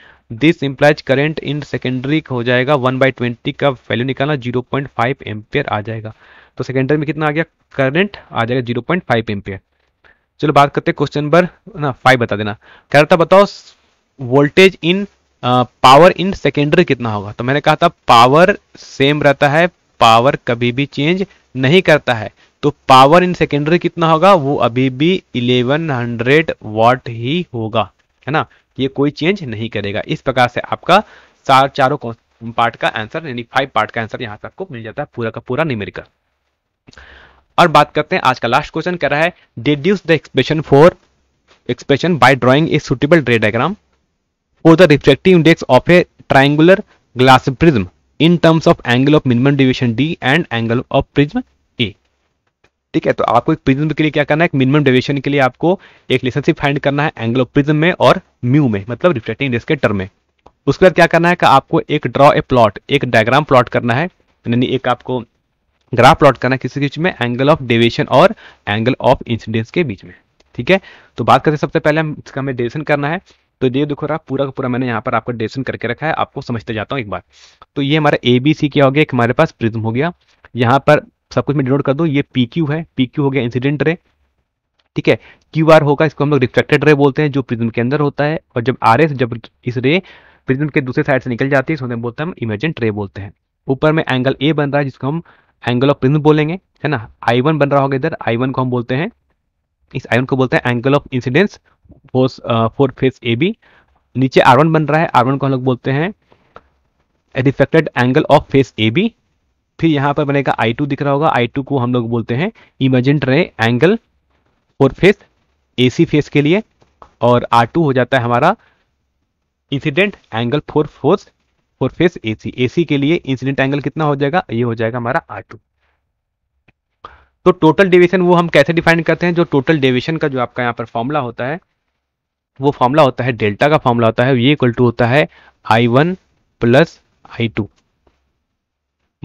this implies current in secondary हो जाएगा वन बाई ट्वेंटी का वैल्यू निकालना जीरो पॉइंट फाइव एम्पियर आ जाएगा तो सेकेंडरी में कितना आ गया करंट आ जाएगा जीरो पॉइंट फाइव एम्पियर चलो बात करते हैं क्वेश्चन नंबर ना फाइव बता देना कह रहा था बताओ voltage in power in secondary कितना होगा तो मैंने कहा था पावर सेम रहता है पावर कभी भी चेंज नहीं करता है तो पावर इन सेकेंडरी कितना होगा वो अभी भी 1100 वॉट ही होगा है ना ये कोई चेंज नहीं करेगा इस प्रकार से आपका चार चारों पार्ट का आंसर यानी फाइव पार्ट का आंसर यहां से आपको मिल जाता है पूरा का पूरा निमेरिकल और बात करते हैं आज का लास्ट क्वेश्चन कह रहा है deduce the expression for expression by drawing a suitable ray diagram for the reflective index of a triangular glass prism in terms of angle of minimum deviation D and angle of prism A ठीक है तो आपको एक prism के लिए क्या करना है एक मिनिमम डेविएशन के लिए आपको एक रिलेशनशिप फाइंड करना है एंगल ऑफ प्रिज्म में और म्यू में मतलब रिफ्लेक्टिंग इंडेक्स के टर्म में उसके बाद क्या करना है कि आपको एक ड्रॉ ए प्लॉट एक डायग्राम प्लॉट करना है यानी एक आपको ग्राफ प्लॉट करना किसी बीच में एंगल ऑफ डेविएशन और एंगल ऑफ इंसिडेंस के बीच में ठीक है तो बात करते सबसे पहले हम इसका हमें डेविएशन करना है तो ये देखो रहा पूरा का पूरा मैंने यहाँ पर आपको डेविएशन करके रखा है आपको समझते जाता हूँ एक बार तो ये हमारा ए बी सी क्या हो गया एक हमारे पास प्रिज्म हो गया यहाँ पर सब कुछ मैं डिनोट कर दूँ ये पी क्यू है पी क्यू हो गया इंसिडेंट रे ठीक है क्यू आर होगा इसको हम लोग रिफ्लेक्टेड रे बोलते हैं जो प्रिज्म के अंदर होता है और जब आर एस जब इस रे प्रिज्म के दूसरे साइड से निकल जाती है इसको बोलते हैं इमेजेंट रे बोलते हैं ऊपर में एंगल ए बन रहा है जिसको हम एंगल ऑफ प्रिज्म बोलेंगे है ना आई वन बन रहा होगा इधर आई वन को हम बोलते हैं इस आई वन को बोलते हैं angle of incidence force for face A B नीचे आर वन बन रहा है आर वन को हम लोग बोलते हैं reflected angle of face A B फिर यहाँ पर बनेगा आई टू दिख रहा होगा आई टू को हम लोग बोलते हैं emergent ray angle for face A C face के लिए और आर टू हो जाता है हमारा incident angle for force for face AC AC के लिए इंसिडेंट एंगल कितना हो जाएगा ये हो जाएगा हमारा आर टू तो टोटल डेविएशन वो हम कैसे डिफाइन करते हैं जो टोटल डेविएशन का जो आपका यहाँ पर फॉर्मूला होता है वो फॉर्मूला होता है डेल्टा का फॉर्मूला होता है ये इक्वल टू होता है I one plus I two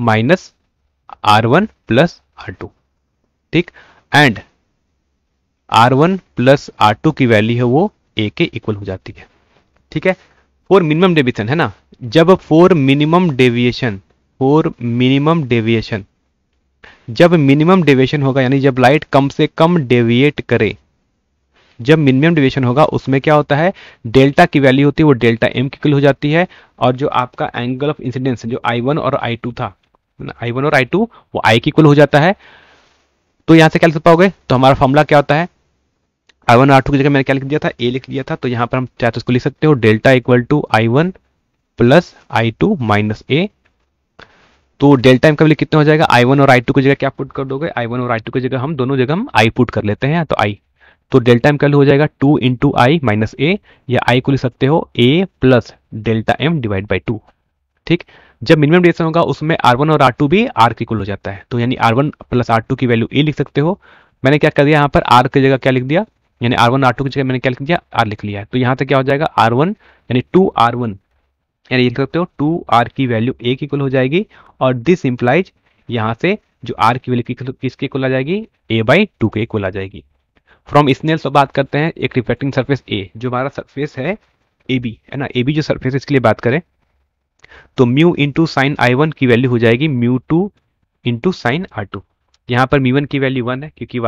minus R one plus R two ठीक and R one plus R two की वैल्यू है वो ए के इक्वल हो जाती है ठीक है फोर मिनिमम डेविएशन है ना जब for minimum deviation for minimum deviation जब मिनिमम डेविएशन होगा यानी जब लाइट कम से कम डेविएट करे जब मिनिमम डिविएशन होगा उसमें क्या होता है डेल्टा की वैल्यू होती है वो डेल्टा एम की कुल हो जाती है और जो आपका एंगल ऑफ इंसिडेंस जो आई वन और आई टू था आई वन और आई टू वो आई की कुल हो जाता है तो यहां से क्या लिख पाओगे तो हमारा फॉर्मूला क्या होता है आई वन आर टू की जगह मैंने क्या लिख दिया था ए लिख दिया था तो यहाँ पर हम चाहे तो उसको लिख सकते हो delta equal to I one plus I two minus A तो डेल्टा एम का वैल्यू कितना हो जाएगा आई वन और आई टू की जगह क्या पुट कर दोगे आई वन और आई टू की जगह हम दोनों जगह हम आई पुट कर लेते हैं तो आई तो डेल्टा एम का हो जाएगा two into I minus A या आई को लिख सकते हो A plus delta M divide by two ठीक जब मिनिमम डिरेक्शन होगा उसमें आर वन और आर टू भी आर के इक्वल हो जाता है तो यानी R one plus R two की वैल्यू ए लिख सकते हो मैंने क्या कर दिया यहाँ पर आर की जगह क्या लिख दिया यानी आर वन आर टू की जगह मैंने क्या लिख दिया आर लिख लिया है तो यहाँ तक क्या हो जाएगा आर वन यानी टू आर वन यानी लिख सकते हो टू आर की वैल्यू ए की इक्वल हो जाएगी और दिस इंप्लाइज यहाँ से जो आर की वैल्यू किसके इक्वल आ जाएगी ए बाई टू के इक्वल आ जाएगी फ्रॉम स्नेल से बात करते हैं एक रिफ्लेक्टिंग सर्फेस ए जो हमारा सरफेस है ए बी है ना ए बी जो सरफेस इसके लिए बात करें तो mu into sine I one की वैल्यू हो जाएगी mu two into sine R two यहाँ पर मी की वैल्यू वन है क्योंकि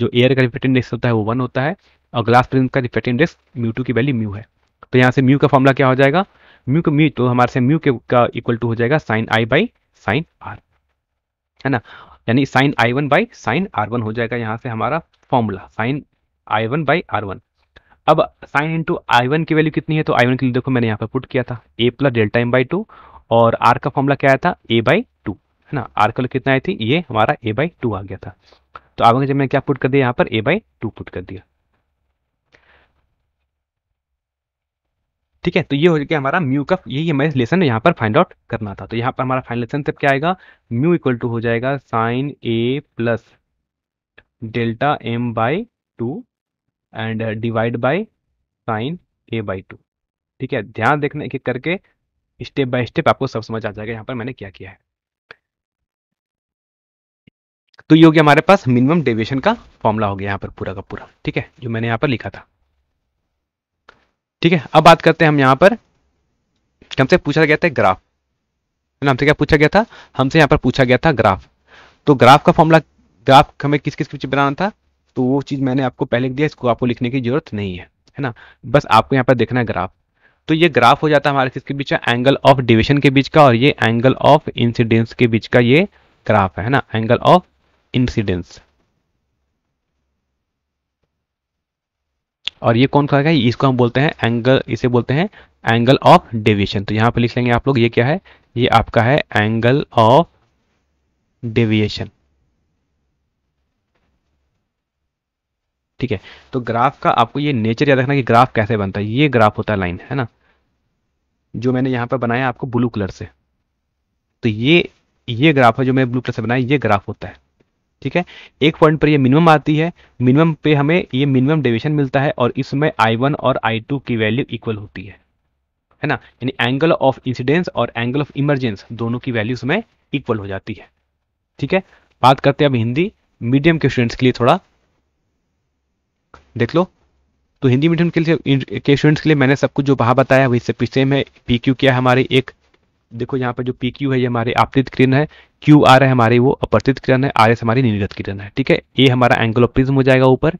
जो एयर का रिफ्लेक्ट इंडेक्स होता है वो वन होता है और ग्लास प्रिज्म का रिफ्लेक्ट इंडेक्स म्यू टू की वैल्यू म्यू है तो यहाँ से म्यू का फॉर्मूला क्या हो जाएगा म्यू का म्यू तो हमारे से म्यू के का इक्वल टू हो जाएगा sine I by sine R है ना यानी sine I one by sine R one हो जाएगा यहाँ से हमारा formula sine I one by R one अब साइन इंटू आई वन की वैल्यू कितनी है तो आई वन के लिए देखो मैंने यहाँ पर पुट किया था A plus delta M by two और आर का फॉर्मूला क्या आया था ए बाई टू है ना आर कल कितना आई थी ये हमारा ए बाई टू आ गया था तो आगे जब मैंने क्या पुट कर दिया यहाँ पर ए बाई टू पुट कर दिया ठीक है तो ये हो गया हमारा म्यू का यही हमारे लेसन यहाँ पर फाइंड आउट करना था तो यहाँ पर हमारा फाइनल लेसन तब क्या आएगा म्यू इक्वल टू हो जाएगा sine A plus delta M by two and divide by sine A by two ठीक है ध्यान देखने एक करके स्टेप बाय स्टेप आपको सब समझ आ जाएगा यहाँ पर मैंने क्या किया है तो ये हो गया हमारे पास मिनिमम डेविएशन का फॉर्मूला हो गया यहाँ पर पूरा का पूरा ठीक है जो मैंने यहाँ पर लिखा था ठीक है अब बात करते हैं हम यहाँ पर हमसे पूछा गया था ग्राफ है हमसे क्या पूछा गया था हमसे यहाँ पर पूछा गया था ग्राफ तो ग्राफ का फॉर्मूला ग्राफ हमें किस किस पीछे बनाना था तो वो चीज़ मैंने आपको पहले दिया इसको आपको लिखने की जरूरत नहीं है है ना बस आपको यहाँ पर देखना है ग्राफ तो ये ग्राफ हो जाता है हमारे किसके बीच एंगल ऑफ डिविजन के बीच का और ये एंगल ऑफ इंसिडेंस के बीच का ये ग्राफ है ना एंगल ऑफ इंसिडेंस और ये कौन सा है इसको हम बोलते हैं एंगल इसे बोलते हैं एंगल ऑफ डेविएशन तो यहां पे लिख लेंगे आप लोग ये क्या है ये आपका है एंगल ऑफ डेविएशन ठीक है तो ग्राफ का आपको ये नेचर याद रखना कि ग्राफ कैसे बनता है ये ग्राफ होता है लाइन है ना जो मैंने यहां पर बनाया आपको ब्लू कलर से तो ये ये ग्राफ है जो मैं ब्लू कलर से बनाया ये ग्राफ होता है ठीक है एक पॉइंट पर ये मिनिमम आती है मिनिमम पे हमें ये मिनिमम डिवीजन मिलता है और इसमें आई वन और आई टू की वैल्यू इक्वल होती है है ना यानी एंगल ऑफ इंसिडेंस और एंगल ऑफ इमरजेंस दोनों की वैल्यू इसमें इक्वल हो जाती है ठीक है बात करते हैं अब हिंदी मीडियम के स्टूडेंट्स के लिए थोड़ा देख लो तो हिंदी मीडियम के लिए के स्टूडेंट्स के लिए मैंने सब कुछ जो वहाँ बताया वही से पीछे में पी क्यू क्या हमारे एक देखो यहाँ पर जो पी क्यू है ये हमारे आपतित किरण है क्यू आर है हमारे वो अपवर्तित किरण है आर एस हमारी निर्गत किरण है ठीक है ए हमारा एंगल ऑफ प्रिज्म हो जाएगा ऊपर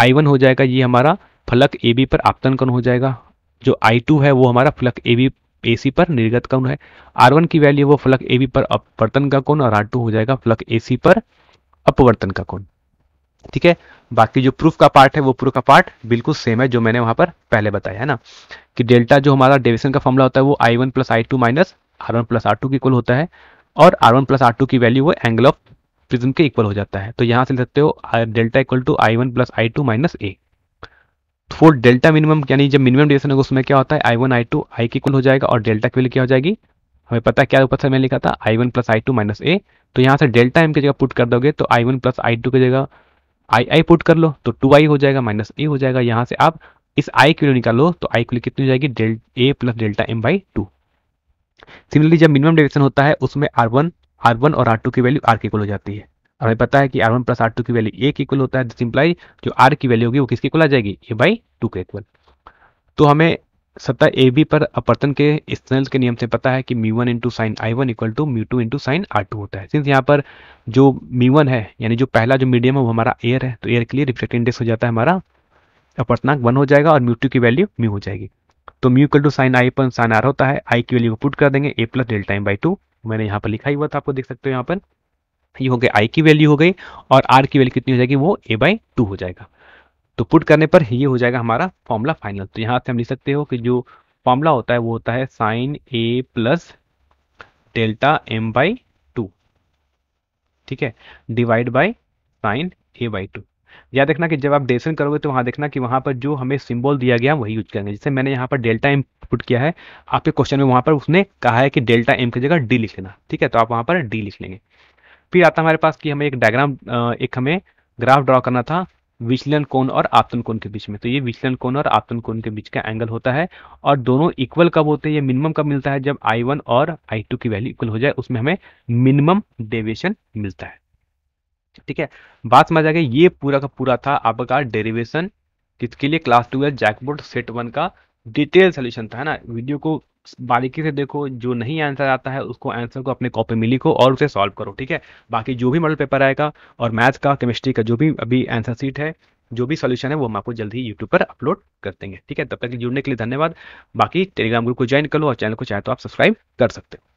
आई वन हो जाएगा ये हमारा फलक ए बी पर आपतन कण हो जाएगा जो आई टू है वो हमारा फलक ए बी ए सी पर निर्गत कण है आर वन की वैल्यू वो फलक ए बी पर अपवर्तन का कौन और आर टू हो जाएगा फलक ए सी पर अपवर्तन का कौन ठीक है बाकी जो प्रूफ का पार्ट है वो प्रूफ का पार्ट बिल्कुल सेम है जो मैंने वहां पर पहले बताया है ना कि डेल्टा जो हमारा डेविशन का फॉर्मला होता है वो I one plus I two minus R one plus R two के इक्वल होता है और R one plus R two की वैल्यू वो एंगल ऑफ प्रिज्म के इक्वल हो जाता है तो यहाँ से लिख सकते हो delta equal to I one plus I two minus A for delta minimum यानी जब मिनिमम डेविएशन होगा उसमें क्या होता है आई वन आई टू आई के इक्वल हो जाएगा और डेल्टा की वैल्यू क्या हो जाएगी हमें पता है क्या ऊपर से मैंने लिखा था I one plus I two minus A तो यहाँ से डेल्टा एम की जगह पुट कर दोगे तो I one plus I two की जगह आई आई पुट कर लो तो टू आई हो जाएगा माइनस ए हो जाएगा यहाँ से आप इस आई की वैल्यू निकालो तो आई की कितनी हो जाएगी डेल A plus delta M by two similarly जब मिनिमम डेविएशन होता है उसमें आर वन आर वन और आर टू की वैल्यू आर के इक्वल हो जाती है और हमें पता है कि R one plus R two की वैल्यू ए इक्वल होता है सिंप्लाई जो आर की वैल्यू होगी वो किसके इक्वल आ जाएगी ए बाई टू के इक्वल तो हमें सत्ता ए बी पर अपर्तन के स्नेल्स के नियम से पता है कि mu one into sine I one equal to mu two into sine R two होता है सिंस यहाँ पर जो म्यू वन है यानी जो पहला जो मीडियम है वो हमारा एयर है तो एयर के लिए रिफ्लेक्ट इंडेक्स हो जाता है हमारा अपर्तनाक वन हो जाएगा और म्यू टू की वैल्यू म्यू हो जाएगी तो म्यू कल टू साइन आई पर साइन आर होता है आई की वैल्यू को पुट कर देंगे A plus delta by two मैंने यहाँ पर लिखा ही हुआ था आपको देख सकते हो यहाँ पर ये हो गया आई की वैल्यू हो गई और आर की वैल्यू कितनी हो जाएगी वो ए बाई टू हो जाएगा तो पुट करने पर ये हो जाएगा हमारा फॉर्मूला फाइनल तो यहाँ से हम लिख सकते हो कि जो फॉर्मूला होता है वो होता है sine A plus delta M by two ठीक है divide by sine A by two याद रखना कि जब आप डेसन करोगे तो वहाँ देखना कि वहाँ पर जो हमें सिम्बॉल दिया गया वही यूज करेंगे जैसे मैंने यहाँ पर डेल्टा एम पुट किया है आपके क्वेश्चन में वहाँ पर उसने कहा है कि डेल्टा एम की जगह डी लिख लेना ठीक है तो आप वहाँ पर डी लिख लेंगे फिर आता हमारे पास कि हमें एक डायग्राम एक हमें ग्राफ ड्रॉ करना था विचलन कोण और आपतन कोण के बीच में तो ये विचलन कोण और आपतन कोण के बीच का एंगल होता है और दोनों इक्वल कब होते हैं ये मिनिमम कब मिलता है जब I1 और I2 की वैल्यू इक्वल हो जाए उसमें हमें मिनिमम डेविएशन मिलता है ठीक है बात समझ आ ये पूरा का पूरा था आपका डेरिवेशन किसके लिए क्लास टू जैकबोर्ड सेट वन का डिटेल सोल्यूशन था है ना वीडियो को बारीकी से देखो जो नहीं आंसर आता है उसको आंसर को अपने कॉपी में लिखो और उसे सॉल्व करो ठीक है बाकी जो भी मॉडल पेपर आएगा और मैथ्स का केमिस्ट्री का जो भी अभी आंसर सीट है जो भी सॉल्यूशन है वो हम आपको जल्दी ही यूट्यूब पर अपलोड कर देंगे ठीक है तब तक जुड़ने के लिए धन्यवाद बाकी टेलीग्राम ग्रुप को ज्वाइन कर लो और चैनल को चाहे तो आप सब्सक्राइब कर सकते हो